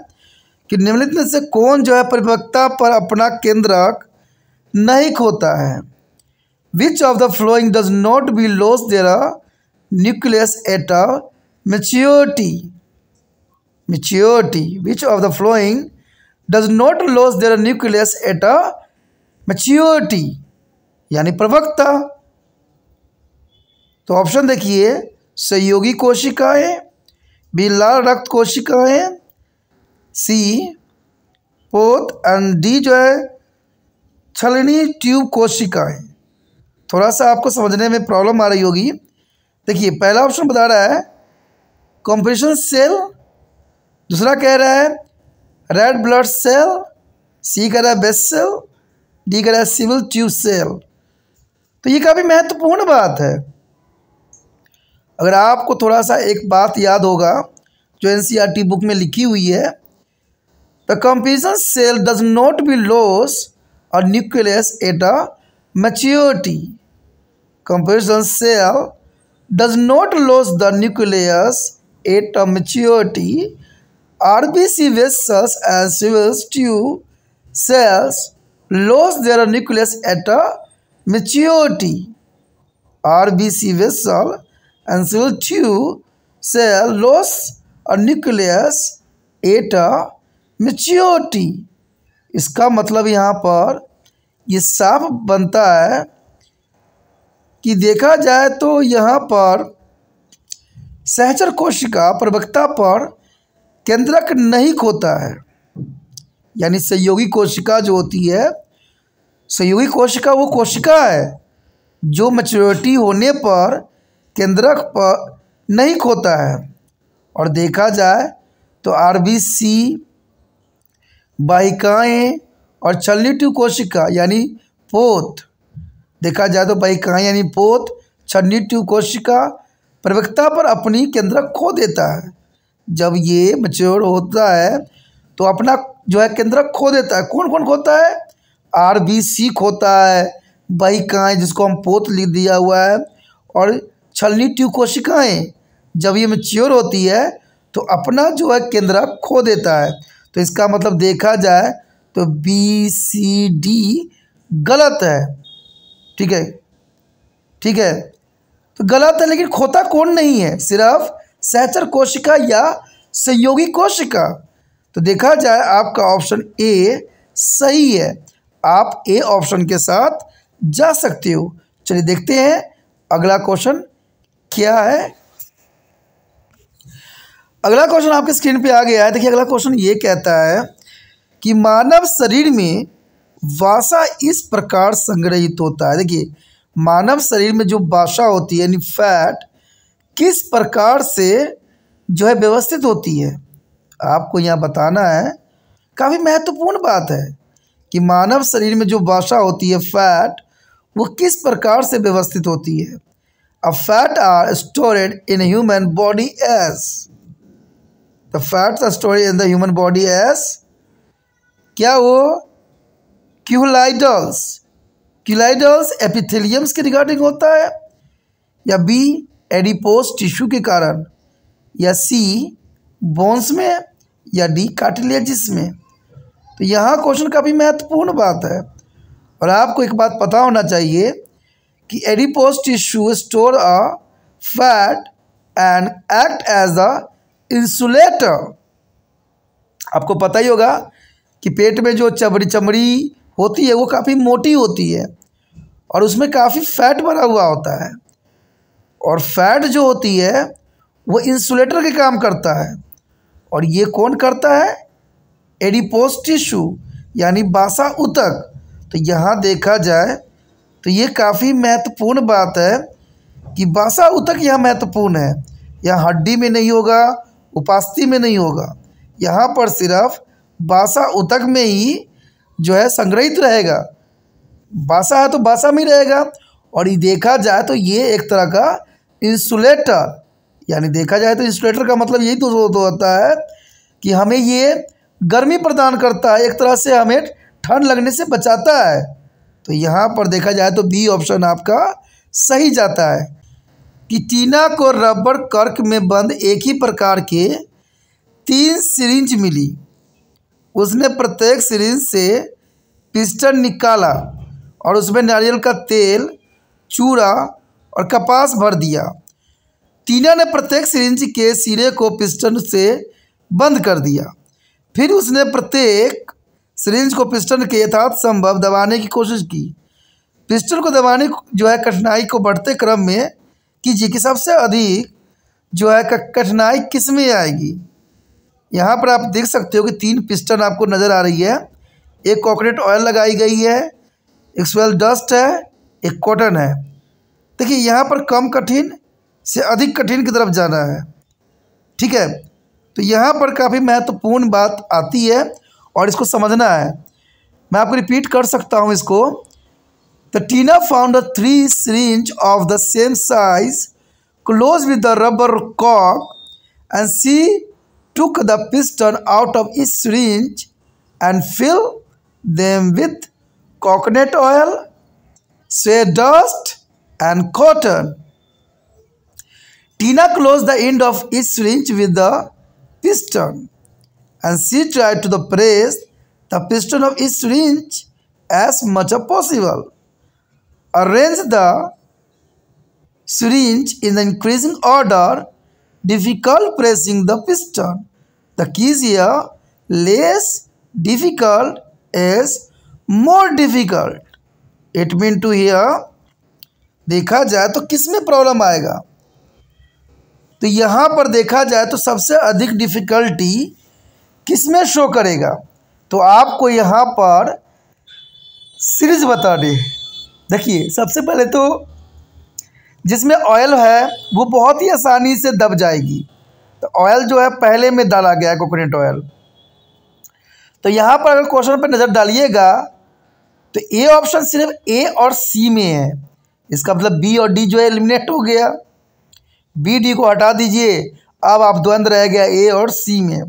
कि निम्नलिखित में से कौन जो है परिपक्वता पर अपना केंद्रक नहीं खोता है which of the following does not be loss their nucleus at a maturity which of the following does not loss their their nucleus at a maturity यानी प्रवक्ता तो ऑप्शन देखिए सहयोगी कोशिकाएं बी लाल रक्त कोशिकाएं सी पोत एंड डी जो है छलनी ट्यूब कोशिकाएं थोड़ा सा आपको समझने में प्रॉब्लम आ रही होगी देखिए पहला ऑप्शन बता रहा है कॉम्प्रेशन सेल दूसरा कह रहा है रेड ब्लड सेल सी कह रहा है बेस्ट सेल डी कह रहा है सिविल ट्यूब सेल तो ये काफ़ी महत्वपूर्ण बात है अगर आपको थोड़ा सा एक बात याद होगा जो एन बुक e में लिखी हुई है the companion cell does not be loss और nucleus at a maturity companion cell does not loss the nucleus at a maturity RBC vessels and cells loss cells nucleus at a maturity R B C vessel and cell 2 cell loss a nucleus at maturity इसका मतलब यहाँ पर ये साफ बनता है कि देखा जाए तो यहाँ पर सहचर कोशिका प्रवक्ता पर केंद्रक नहीं खोता है यानी सहयोगी कोशिका जो होती है सहयोगी कोशिका वो कोशिका है जो मच्योरिटी होने पर केंद्रक पर नहीं खोता है और देखा जाए तो आर बी सी बाहिकाएँ और छल्ली ट्यू कोशिका यानी पोत देखा जाए तो बाहिकाएँ यानी पोत छन्नी ट्यू कोशिका प्रवक्ता पर अपनी केंद्रक खो देता है जब ये मच्योर होता है तो अपना जो है केंद्रक खो देता है कौन कौन खोता है आर बी सी खोता है बाई जिसको हम पोत लिख दिया हुआ है और छलनी ट्यू कोशिकाएँ जब ये मच्योर होती है तो अपना जो है केंद्रा खो देता है तो इसका मतलब देखा जाए तो बी सी डी गलत है ठीक है ठीक है तो गलत है लेकिन खोता कौन नहीं है सिर्फ सहचर कोशिका या सहयोगी कोशिका तो देखा जाए आपका ऑप्शन ए सही है आप ए ऑप्शन के साथ जा सकते हो चलिए देखते हैं अगला क्वेश्चन क्या है अगला क्वेश्चन आपके स्क्रीन पे आ गया है देखिए अगला क्वेश्चन ये कहता है कि मानव शरीर में वासा इस प्रकार संग्रहित होता है देखिए मानव शरीर में जो वासा होती है यानी फैट किस प्रकार से जो है व्यवस्थित होती है आपको यहाँ बताना है काफ़ी महत्वपूर्ण बात है कि मानव शरीर में जो वासा होती है फैट वो किस प्रकार से व्यवस्थित होती है fat are stored in human body as the fats are stored in the human body as क्या वो क्यूलाइडल्स क्यूलाइडल्स एपिथेलियम्स के रिगार्डिंग होता है या बी एडिपोस टिश्यू के कारण या सी बोन्स में या डी कार्टिलेजिस में तो यहाँ क्वेश्चन काफ़ी महत्वपूर्ण बात है और आपको एक बात पता होना चाहिए कि adipose tissue store a fat and act as a insulator आपको पता ही होगा कि पेट में जो चमड़ी चमड़ी होती है वो काफ़ी मोटी होती है और उसमें काफ़ी फैट भरा हुआ होता है और फैट जो होती है वो इंसुलेटर के काम करता है और ये कौन करता है एडिपोज टिश्यू यानी बासा उतक तो यहाँ देखा जाए तो ये काफ़ी महत्वपूर्ण बात है कि भाषा उतक यहाँ महत्वपूर्ण है यहाँ हड्डी में नहीं होगा उपास्थि में नहीं होगा यहाँ पर सिर्फ भाषा उतक में ही जो है संग्रहित रहेगा भाषा है तो भाषा में ही रहेगा और ये देखा जाए तो ये एक तरह का इंसुलेटर यानी देखा जाए तो इंसुलेटर का मतलब यही तो होता है कि हमें ये गर्मी प्रदान करता है एक तरह से हमें ठंड लगने से बचाता है तो यहाँ पर देखा जाए तो बी ऑप्शन आपका सही जाता है कि टीना को रबर कर्क में बंद एक ही प्रकार के तीन सिरिंज मिली उसने प्रत्येक सिरिंज से पिस्टन निकाला और उसमें नारियल का तेल चूड़ा और कपास भर दिया टीना ने प्रत्येक सिरिंज के सिरे को पिस्टन से बंद कर दिया फिर उसने प्रत्येक सिरिंज को पिस्टन के यथात संभव दबाने की कोशिश की पिस्टन को दबाने जो है कठिनाई को बढ़ते क्रम में कीजिए कि सबसे अधिक जो है कठिनाई किस में आएगी यहाँ पर आप देख सकते हो कि तीन पिस्टन आपको नज़र आ रही है एक कॉकरेट ऑयल लगाई गई है एक स्वेल डस्ट है एक कॉटन है देखिए यहाँ पर कम कठिन से अधिक कठिन की तरफ जाना है ठीक है तो यहाँ पर काफ़ी महत्वपूर्ण बात आती है और इसको समझना है मैं आपको रिपीट कर सकता हूँ इसको the Tina found the three syringe of the same size close with the rubber कॉक and she took the piston out of this syringe and fill them with coconut oil sawdust and cotton Tina close the end of this syringe with the piston and she tried to press the piston of each syringe as much as possible. Arrange the syringe in the increasing order, difficult pressing the piston. The keys here, less difficult is more difficult. It means to here, देखा जाए तो किस में problem आएगा तो यहाँ पर देखा जाए तो सबसे अधिक डिफिकल्टी किस में शो करेगा तो आपको यहाँ पर सीरीज बता दें देखिए सबसे पहले तो जिसमें ऑयल है वो बहुत ही आसानी से दब जाएगी तो ऑयल जो है पहले में डाला गया है कोकोनट ऑयल तो यहाँ पर अगर क्वेश्चन पर नज़र डालिएगा तो ए ऑप्शन सिर्फ ए और सी में है इसका मतलब बी और डी जो है एलिमिनेट हो गया बी डी को हटा दीजिए अब आप द्वंद्व रह गया ए और सी में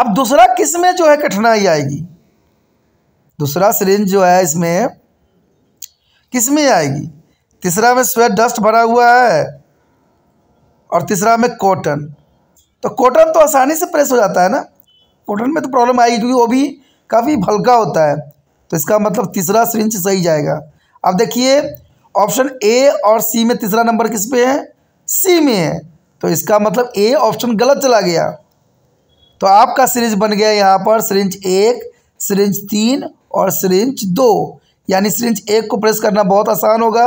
अब दूसरा किस में जो है कठिनाई आएगी दूसरा सिरिंज जो है इसमें किस में आएगी तीसरा में स्वेट डस्ट भरा हुआ है और तीसरा में कॉटन तो कॉटन तो आसानी से प्रेस हो जाता है ना कॉटन में तो प्रॉब्लम आएगी क्योंकि वो भी काफ़ी हल्का होता है तो इसका मतलब तीसरा सिरिंज सही जाएगा अब देखिए ऑप्शन ए और सी में तीसरा नंबर किस पे है सी में है तो इसका मतलब ए ऑप्शन गलत चला गया तो आपका सिरिंज बन गया यहाँ पर सिरिंज एक सिरिंज तीन और सिरिंज दो यानी सिरिंज एक को प्रेस करना बहुत आसान होगा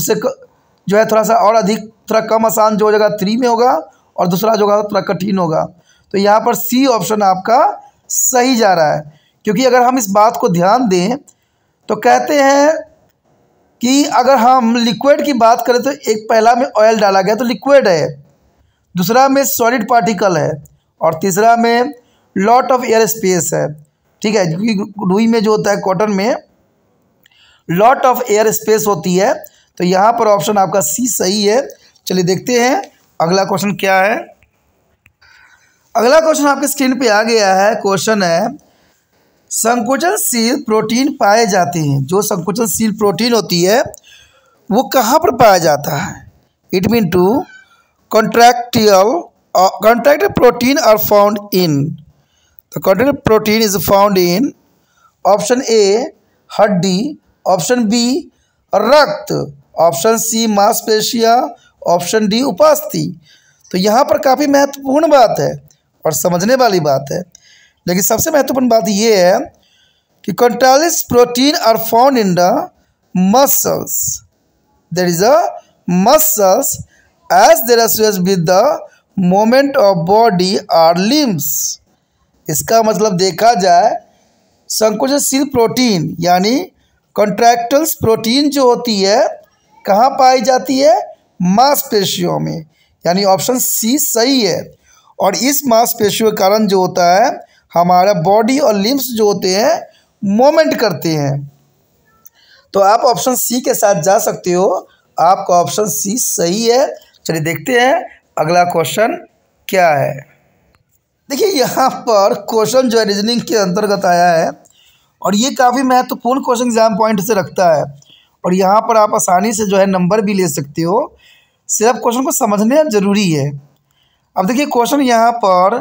उसे जो है थोड़ा सा और अधिक थोड़ा कम आसान जो हो जाएगा थ्री में होगा और दूसरा जो होगा थोड़ा कठिन होगा तो यहाँ पर सी ऑप्शन आपका सही जा रहा है क्योंकि अगर हम इस बात को ध्यान दें तो कहते हैं कि अगर हम लिक्विड की बात करें तो एक पहला में ऑयल डाला गया तो लिक्विड है दूसरा में सॉलिड पार्टिकल है और तीसरा में लॉट ऑफ एयर स्पेस है ठीक है क्योंकि रुई में जो होता है कॉटन में लॉट ऑफ एयर स्पेस होती है तो यहाँ पर ऑप्शन आपका सी सही है चलिए देखते हैं अगला क्वेश्चन क्या है अगला क्वेश्चन आपके स्क्रीन पे आ गया है क्वेश्चन है संकुचनशील प्रोटीन पाए जाते हैं जो संकुचनशील प्रोटीन होती है वो कहाँ पर पाया जाता है it mean to contractile uh, contracted protein are found in the contracted protein is found in option a haddi option b रक्त ऑप्शन सी मांसपेशिया ऑप्शन डी उपास्थि तो यहाँ पर काफ़ी महत्वपूर्ण बात है और समझने वाली बात है लेकिन सबसे महत्वपूर्ण बात यह है कि contractile protein are found in the muscles there is a muscles as there as with the movement of body और लिम्स इसका मतलब देखा जाए संकुचनशील प्रोटीन यानी कॉन्ट्रैक्टल्स प्रोटीन जो होती है कहाँ पाई जाती है मांसपेशियों में यानी ऑप्शन सी सही है और इस मांसपेशियों के कारण जो होता है हमारा बॉडी और लिम्स जो होते हैं मोमेंट करते हैं तो आप ऑप्शन सी के साथ जा सकते हो आपका ऑप्शन सी सही है चलिए देखते हैं अगला क्वेश्चन क्या है देखिए यहाँ पर क्वेश्चन जो है रीजनिंग के अंतर्गत आया है और ये काफ़ी महत्वपूर्ण क्वेश्चन एग्जाम पॉइंट से रखता है और यहाँ पर आप आसानी से जो है नंबर भी ले सकते हो सिर्फ क्वेश्चन को समझने ज़रूरी है अब देखिए क्वेश्चन यहाँ पर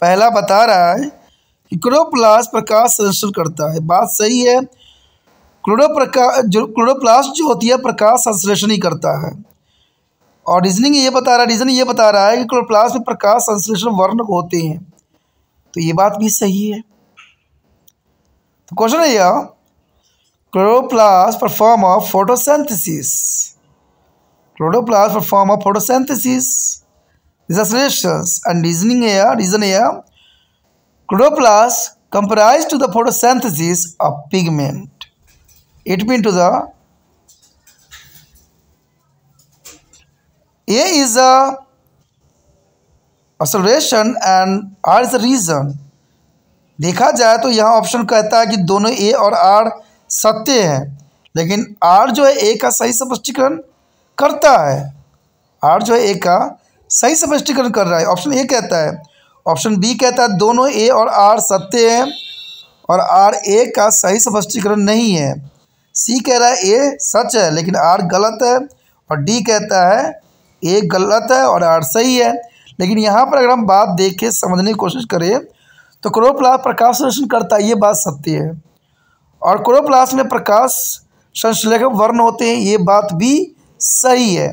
पहला बता रहा है कि क्लोरोप्लास्ट प्रकाश संश्लेषण करता है बात सही है क्लोरोप्रकाश जो क्लोरोप्लास्ट जो होती है प्रकाश संश्लेषण ही करता है और रीजनिंग ये बता रहा है रीज़न ये बता रहा है कि क्लोरोप्लास्ट में प्रकाश संश्लेषण वर्णक होते हैं तो ये बात भी सही है तो क्वेश्चन है यह chloroplast perform of photosynthesis chloroplast perform of photosynthesis suggestions and reasoning reason है here chloroplast comprised to the photosynthesis of pigment it means to the A is a and R is a reason देखा जाए तो यहाँ option कहता है कि दोनों ए और आर सत्य हैं लेकिन आर जो है ए का सही स्पष्टीकरण करता है आर जो है ए का सही स्पष्टीकरण कर रहा है ऑप्शन ए कहता है ऑप्शन बी कहता है दोनों ए और आर सत्य हैं और आर ए का सही स्पष्टीकरण नहीं है सी कह रहा है ए सच है लेकिन आर गलत है और डी कहता है एक गलत है और आठ सही है लेकिन यहाँ पर अगर हम बात देखें समझने की कोशिश करें तो क्रोप्लास्ट प्रकाश संश्लेषण करता है ये बात सत्य है और क्रोप्लास्ट में प्रकाश संश्लेषक वर्ण होते हैं ये बात भी सही है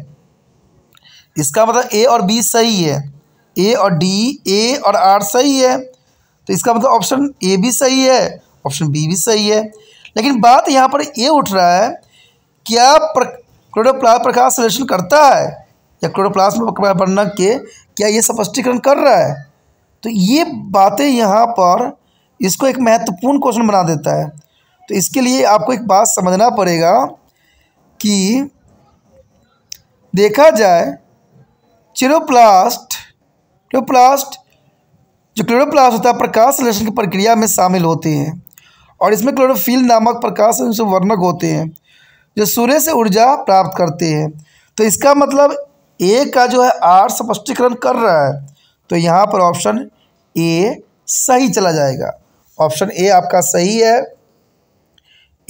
इसका मतलब ए और बी सही है ए और डी ए और आर सही है तो इसका मतलब ऑप्शन ए भी सही है ऑप्शन बी भी सही है लेकिन बात यहाँ पर ये उठ रहा है क्या प्र, प्रकाश संश्लेषण करता है या क्लोरोप्लाज्म वर्णक के क्या ये स्पष्टीकरण कर रहा है तो ये बातें यहाँ पर इसको एक महत्वपूर्ण क्वेश्चन बना देता है तो इसके लिए आपको एक बात समझना पड़ेगा कि देखा जाए चिरोप्लास्ट क्लोरोप्लास्ट जो क्लोरोप्लास्ट होता है प्रकाश संश्लेषण की प्रक्रिया में शामिल होते हैं और इसमें क्लोरोफिल नामक प्रकाश संश्लेषण वर्णक होते हैं जो सूर्य से ऊर्जा प्राप्त करते हैं तो इसका मतलब ए का जो है आर स्पष्टीकरण कर रहा है तो यहाँ पर ऑप्शन ए सही चला जाएगा ऑप्शन ए आपका सही है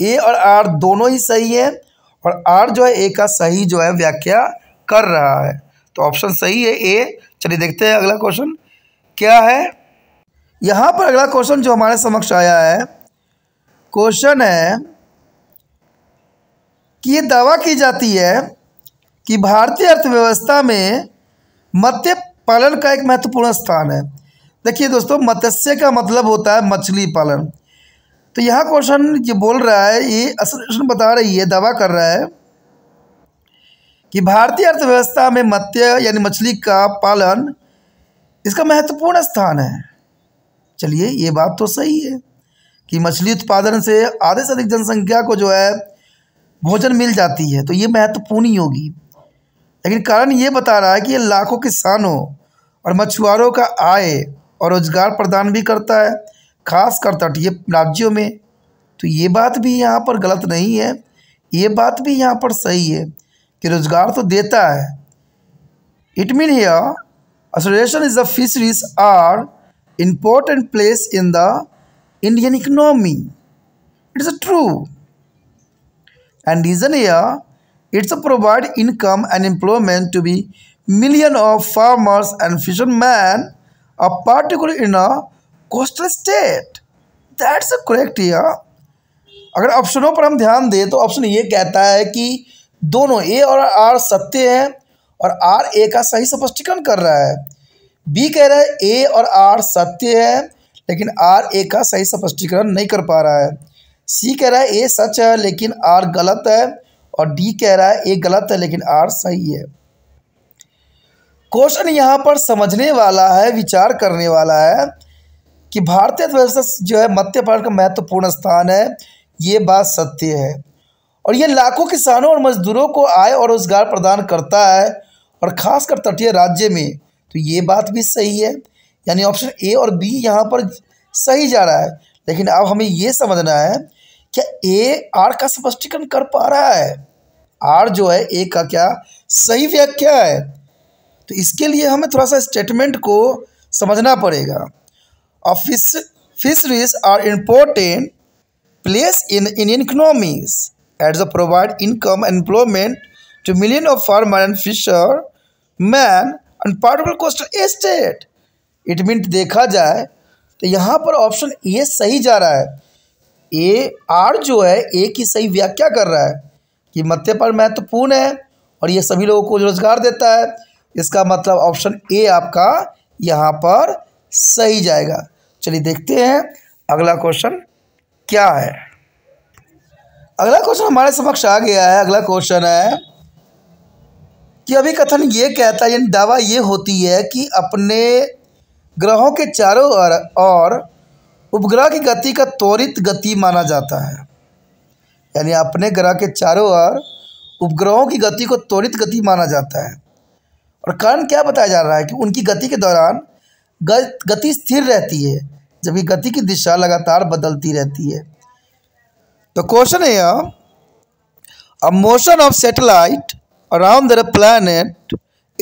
ए और आर दोनों ही सही है और आर जो है ए का सही जो है व्याख्या कर रहा है तो ऑप्शन सही है ए चलिए देखते हैं अगला क्वेश्चन क्या है यहाँ पर अगला क्वेश्चन जो हमारे समक्ष आया है क्वेश्चन है कि ये दावा की जाती है कि भारतीय अर्थव्यवस्था में मत्स्य पालन का एक महत्वपूर्ण स्थान है देखिए दोस्तों मत्स्य का मतलब होता है मछली पालन तो यहाँ क्वेश्चन जो बोल रहा है ये असोसिएशन बता रही है दावा कर रहा है कि भारतीय अर्थव्यवस्था में मत्स्य यानी मछली का पालन इसका महत्वपूर्ण स्थान है चलिए ये बात तो सही है कि मछली उत्पादन से आधे से अधिक जनसंख्या को जो है भोजन मिल जाती है तो ये महत्वपूर्ण ही होगी लेकिन कारण ये बता रहा है कि ये लाखों किसानों और मछुआरों का आय और रोजगार प्रदान भी करता है खास कर तटीय राज्यों में तो ये बात भी यहाँ पर गलत नहीं है ये बात भी यहाँ पर सही है कि रोजगार तो देता है it mean here is the fisheries are important place in the Indian economy it's true and reason here It's provide income and employment to be million of farmers and fishermen, a particular in a coastal state. That's correct here. अगर ऑप्शनों पर हम ध्यान दें तो option ये कहता है कि दोनों ए और आर सत्य हैं और आर ए का सही स्पष्टीकरण कर रहा है बी कह रहा है ए और आर सत्य है लेकिन आर ए का सही स्पष्टीकरण नहीं कर पा रहा है सी कह रहा है ए सच है लेकिन आर गलत है और डी कह रहा है ए गलत है लेकिन आर सही है क्वेश्चन यहाँ पर समझने वाला है विचार करने वाला है कि भारतीय अर्थव्यवस्था जो है मध्य भारत का महत्वपूर्ण स्थान है ये बात सत्य है और ये लाखों किसानों और मजदूरों को आय और रोजगार प्रदान करता है और खासकर तटीय राज्य में तो ये बात भी सही है यानी ऑप्शन ए और बी यहाँ पर सही जा रहा है लेकिन अब हमें ये समझना है क्या ए आर का स्पष्टीकरण कर पा रहा है आर जो है ए का क्या सही व्याख्या है तो इसके लिए हमें थोड़ा सा स्टेटमेंट को समझना पड़ेगा और fish fisheries are important place in in economies at the provide income employment to million of farmer and fisherman and particular coastal state it mean देखा जाए तो यहाँ पर ऑप्शन ए सही जा रहा है ए आर जो है ए की सही व्याख्या कर रहा है कि मत्थे पर महत्वपूर्ण है और ये सभी लोगों को रोजगार देता है इसका मतलब ऑप्शन ए आपका यहाँ पर सही जाएगा चलिए देखते हैं अगला क्वेश्चन क्या है अगला क्वेश्चन हमारे समक्ष आ गया है अगला क्वेश्चन है कि अभी कथन ये कहता है यानी दावा ये होती है कि अपने ग्रहों के चारों और उपग्रह की गति का त्वरित गति माना जाता है यानी अपने ग्रह के चारों ओर उपग्रहों की गति को त्वरित गति माना जाता है और कारण क्या बताया जा रहा है कि उनकी गति के दौरान गति स्थिर रहती है जबकि गति की दिशा लगातार बदलती रहती है तो क्वेश्चन है a motion of satellite around the planet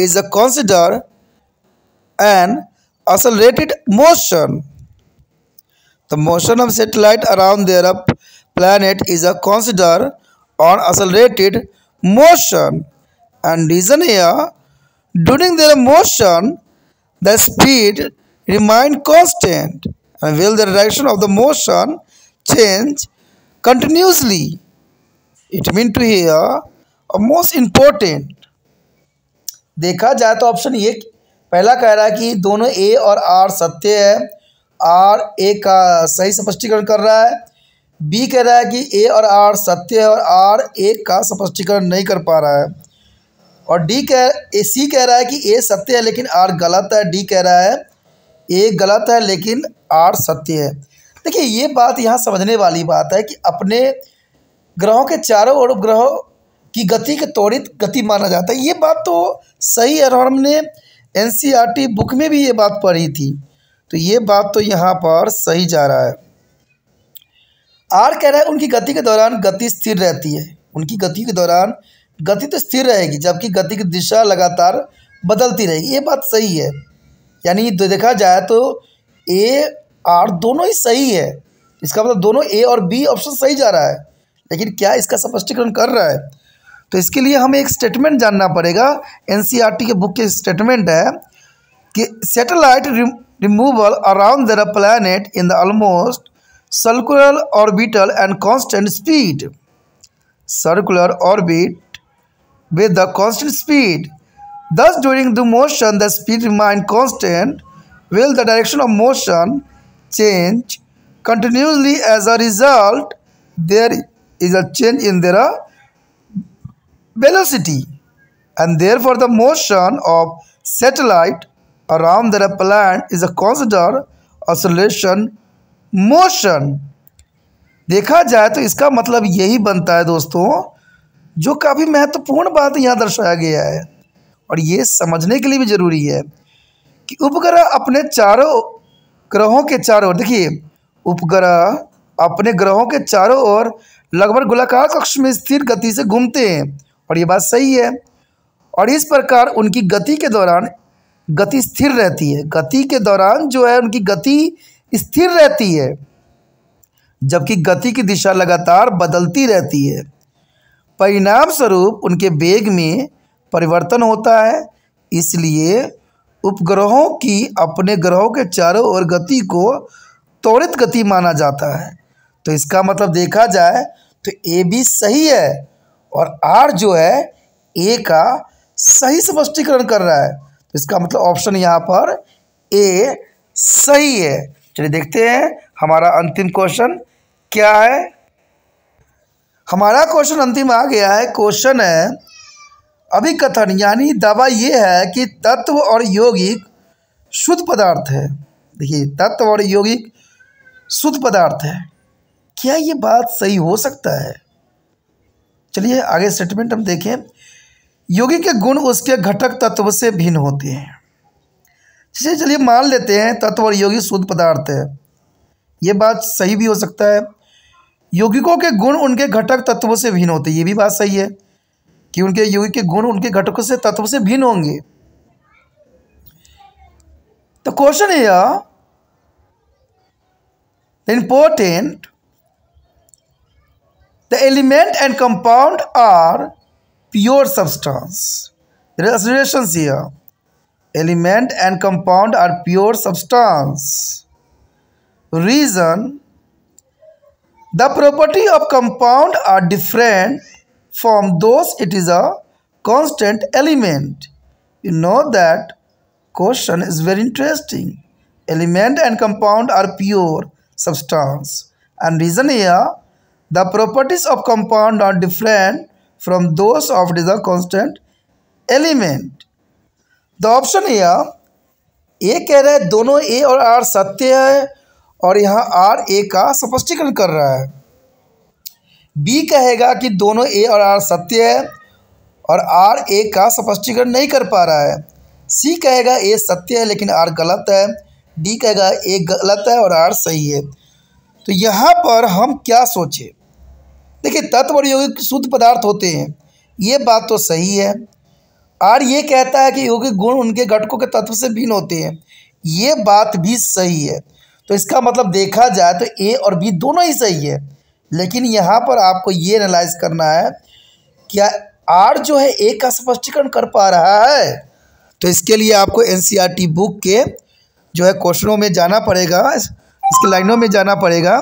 is a an accelerated motion the motion of satellite around around their planet is a considered on accelerated motion and reason here during their motion the speed remain constant and will the direction of the motion change continuously it mean to here most important देखा जाए तो option ये पहला कह रहा है कि दोनों ए और आर सत्य है आर ए का सही स्पष्टीकरण कर रहा है बी कह रहा है कि ए और आर सत्य है और आर ए का स्पष्टीकरण नहीं कर पा रहा है और डी कह ए सी कह रहा है कि ए सत्य है लेकिन आर गलत है डी कह रहा है ए गलत है लेकिन आर सत्य है देखिए ये बात यहाँ समझने वाली बात है कि अपने ग्रहों के चारों ओर ग्रहों की गति के त्वरित गति माना जाता है ये बात तो सही है और हमने एन बुक में भी ये बात पढ़ी थी तो ये बात तो यहाँ पर सही जा रहा है आर कह रहा है उनकी गति के दौरान गति स्थिर रहती है उनकी गति के दौरान गति तो स्थिर रहेगी जबकि गति की दिशा लगातार बदलती रहेगी ये बात सही है यानी देखा जाए तो ए आर दोनों ही सही है इसका मतलब दोनों ए और बी ऑप्शन सही जा रहा है लेकिन क्या इसका स्पष्टीकरण कर रहा है तो इसके लिए हमें एक स्टेटमेंट जानना पड़ेगा एन e के बुक के स्टेटमेंट है कि सेटेलाइट रिमूवल around the planet in the almost circular orbital and constant speed. Circular orbit with the constant speed. Thus during the motion the speed remains constant will the direction of motion change continuously as a result there is a change in their velocity and therefore the motion of satellite around their planet is a considered oscillation motion देखा जाए तो इसका मतलब यही बनता है दोस्तों जो काफ़ी महत्वपूर्ण बात यहाँ दर्शाया गया है और ये समझने के लिए भी ज़रूरी है कि उपग्रह अपने चारों ग्रहों के चारों ओर देखिए उपग्रह अपने ग्रहों के चारों ओर लगभग गोलाकार कक्ष में स्थिर गति से घूमते हैं और ये बात सही है और इस प्रकार उनकी गति के दौरान गति स्थिर रहती है गति के दौरान जो है उनकी गति स्थिर रहती है जबकि गति की दिशा लगातार बदलती रहती है परिणाम स्वरूप उनके वेग में परिवर्तन होता है इसलिए उपग्रहों की अपने ग्रहों के चारों ओर गति को त्वरित गति माना जाता है तो इसका मतलब देखा जाए तो ए भी सही है और आर जो है ए का सही स्पष्टीकरण कर रहा है तो इसका मतलब ऑप्शन यहाँ पर ए सही है चलिए देखते हैं हमारा अंतिम क्वेश्चन क्या है हमारा क्वेश्चन अंतिम आ गया है क्वेश्चन है अभिकथन यानी दावा ये है कि तत्व और यौगिक शुद्ध पदार्थ है देखिए तत्व और यौगिक शुद्ध पदार्थ है क्या ये बात सही हो सकता है चलिए आगे स्टेटमेंट हम देखें योगी के गुण उसके घटक तत्व से भिन्न होते हैं जैसे चलिए मान लेते हैं तत्व और योगी शुद्ध पदार्थ है ये बात सही भी हो सकता है यौगिकों के गुण उनके घटक तत्वों से भिन्न होते हैं ये भी बात सही है कि उनके यौगिक के गुण उनके घटकों से तत्व से भिन्न होंगे तो question here important the element and compound are pure pure substance. There Element and compound are pure substance. Reason The property of compound are different from those it is a constant element. You know that question is very interesting. Element and compound are pure substance. And reason here, the properties of compound are different from those of the constant element. The option यहाँ A कह रहा है दोनों ए और are सत्य है और यहाँ आर ए का स्पष्टीकरण कर रहा है बी कहेगा कि दोनों ए और आर सत्य है और आर ए का स्पष्टीकरण नहीं कर पा रहा है सी कहेगा ए सत्य है लेकिन आर गलत है डी कहेगा ए गलत है और आर सही है तो यहाँ पर हम क्या सोचें देखिए तत्व और यौगिक शुद्ध पदार्थ होते हैं ये बात तो सही है और ये कहता है कि योगिक गुण उनके घटकों के तत्व से भिन्न होते हैं ये बात भी सही है तो इसका मतलब देखा जाए तो ए और बी दोनों ही सही है लेकिन यहाँ पर आपको ये एनालाइज करना है क्या आर जो है ए का स्पष्टीकरण कर पा रहा है तो इसके लिए आपको एन बुक e के जो है क्वेश्चनों में जाना पड़ेगा इसके लाइनों में जाना पड़ेगा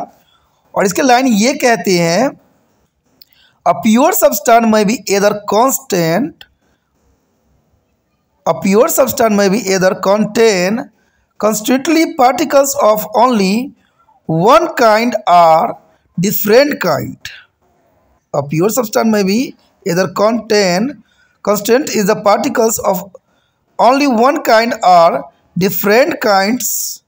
और इसके लाइन ये कहते हैं अ pure substance may be either constant A pure substance may be either contain constantly particles of only one kind or different kind. A pure substance may be either contain constant is the particles of only one kind or different kinds.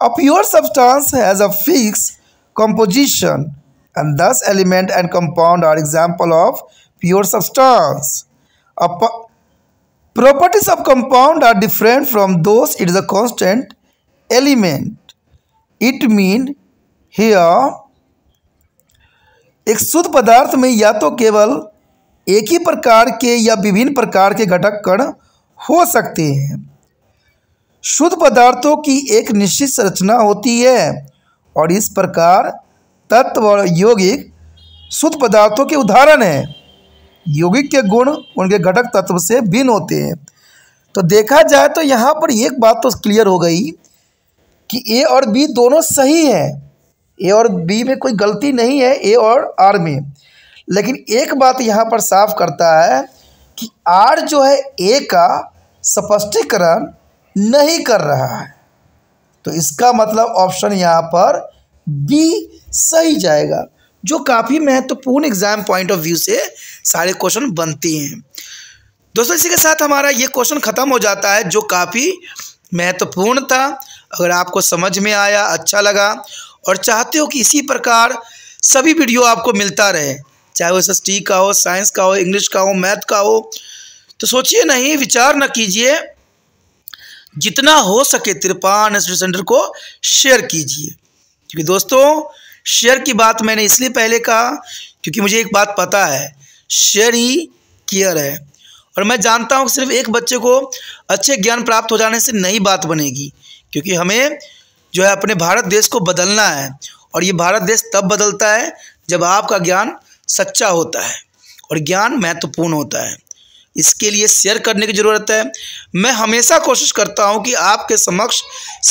A pure substance has a fixed composition and thus element and compound are example of pure substance. A Properties of compound are different from those it is a constant element. It mean here एक शुद्ध पदार्थ में या तो केवल एक ही प्रकार के या विभिन्न प्रकार के घटक कण हो सकते हैं शुद्ध पदार्थों की एक निश्चित संरचना होती है और इस प्रकार तत्व और यौगिक शुद्ध पदार्थों के उदाहरण हैं यौगिक के गुण उनके घटक तत्व से भिन्न होते हैं तो देखा जाए तो यहाँ पर एक बात तो क्लियर हो गई कि ए और बी दोनों सही हैं ए और बी में कोई गलती नहीं है ए और आर में लेकिन एक बात यहाँ पर साफ करता है कि आर जो है ए का स्पष्टीकरण नहीं कर रहा है तो इसका मतलब ऑप्शन यहाँ पर बी सही जाएगा जो काफ़ी महत्वपूर्ण एग्ज़ाम पॉइंट ऑफ व्यू से सारे क्वेश्चन बनती हैं दोस्तों इसी के साथ हमारा ये क्वेश्चन ख़त्म हो जाता है जो काफ़ी महत्वपूर्ण था अगर आपको समझ में आया अच्छा लगा और चाहते हो कि इसी प्रकार सभी वीडियो आपको मिलता रहे चाहे वो एस का हो साइंस का हो इंग्लिश का हो मैथ का हो तो सोचिए नहीं विचार न कीजिए जितना हो सके त्रिपान स्टडी सेंटर को शेयर कीजिए क्योंकि दोस्तों शेयर की बात मैंने इसलिए पहले कहा क्योंकि मुझे एक बात पता है शेयर ही केयर है और मैं जानता हूँ कि सिर्फ एक बच्चे को अच्छे ज्ञान प्राप्त हो जाने से नई बात बनेगी क्योंकि हमें जो है अपने भारत देश को बदलना है और ये भारत देश तब बदलता है जब आपका ज्ञान सच्चा होता है और ज्ञान महत्वपूर्ण होता है इसके लिए शेयर करने की ज़रूरत है मैं हमेशा कोशिश करता हूँ कि आपके समक्ष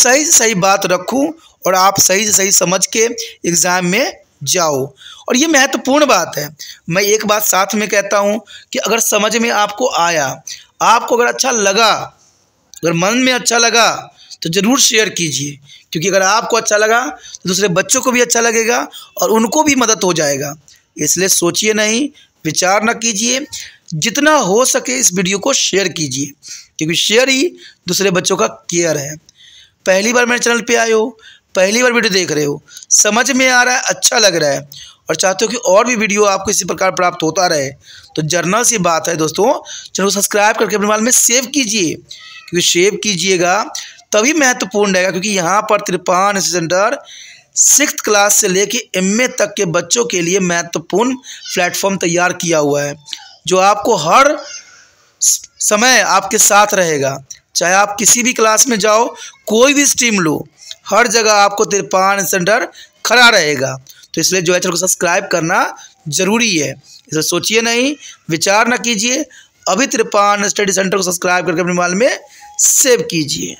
सही सही बात रखूँ और आप सही से सही समझ के एग्ज़ाम में जाओ और ये महत्वपूर्ण बात है मैं एक बात साथ में कहता हूँ कि अगर समझ में आपको आया आपको अगर अच्छा लगा अगर मन में अच्छा लगा तो ज़रूर शेयर कीजिए क्योंकि अगर आपको अच्छा लगा तो दूसरे बच्चों को भी अच्छा लगेगा और उनको भी मदद हो जाएगा इसलिए सोचिए नहीं विचार ना कीजिए जितना हो सके इस वीडियो को शेयर कीजिए क्योंकि शेयर ही दूसरे बच्चों का केयर है पहली बार मेरे चैनल पे आए हो पहली बार वीडियो देख रहे हो समझ में आ रहा है अच्छा लग रहा है और चाहते हो कि और भी वीडियो आपको इसी प्रकार प्राप्त होता रहे तो जर्नल सी बात है दोस्तों चैनल को सब्सक्राइब करके अपने मोबाइल में सेव कीजिए क्योंकि सेव कीजिएगा तभी महत्वपूर्ण रहेगा क्योंकि यहाँ पर त्रिपान सेंटर सिक्स क्लास से लेके एम तक के बच्चों के लिए महत्वपूर्ण प्लेटफॉर्म तैयार किया हुआ है जो आपको हर समय आपके साथ रहेगा चाहे आप किसी भी क्लास में जाओ कोई भी स्ट्रीम लो हर जगह आपको तिरपान सेंटर खड़ा रहेगा तो इसलिए जो है चैनल को सब्सक्राइब करना ज़रूरी है इसे सोचिए नहीं विचार ना कीजिए अभी तिरपान स्टडी सेंटर को सब्सक्राइब करके अपने मोबाइल में सेव कीजिए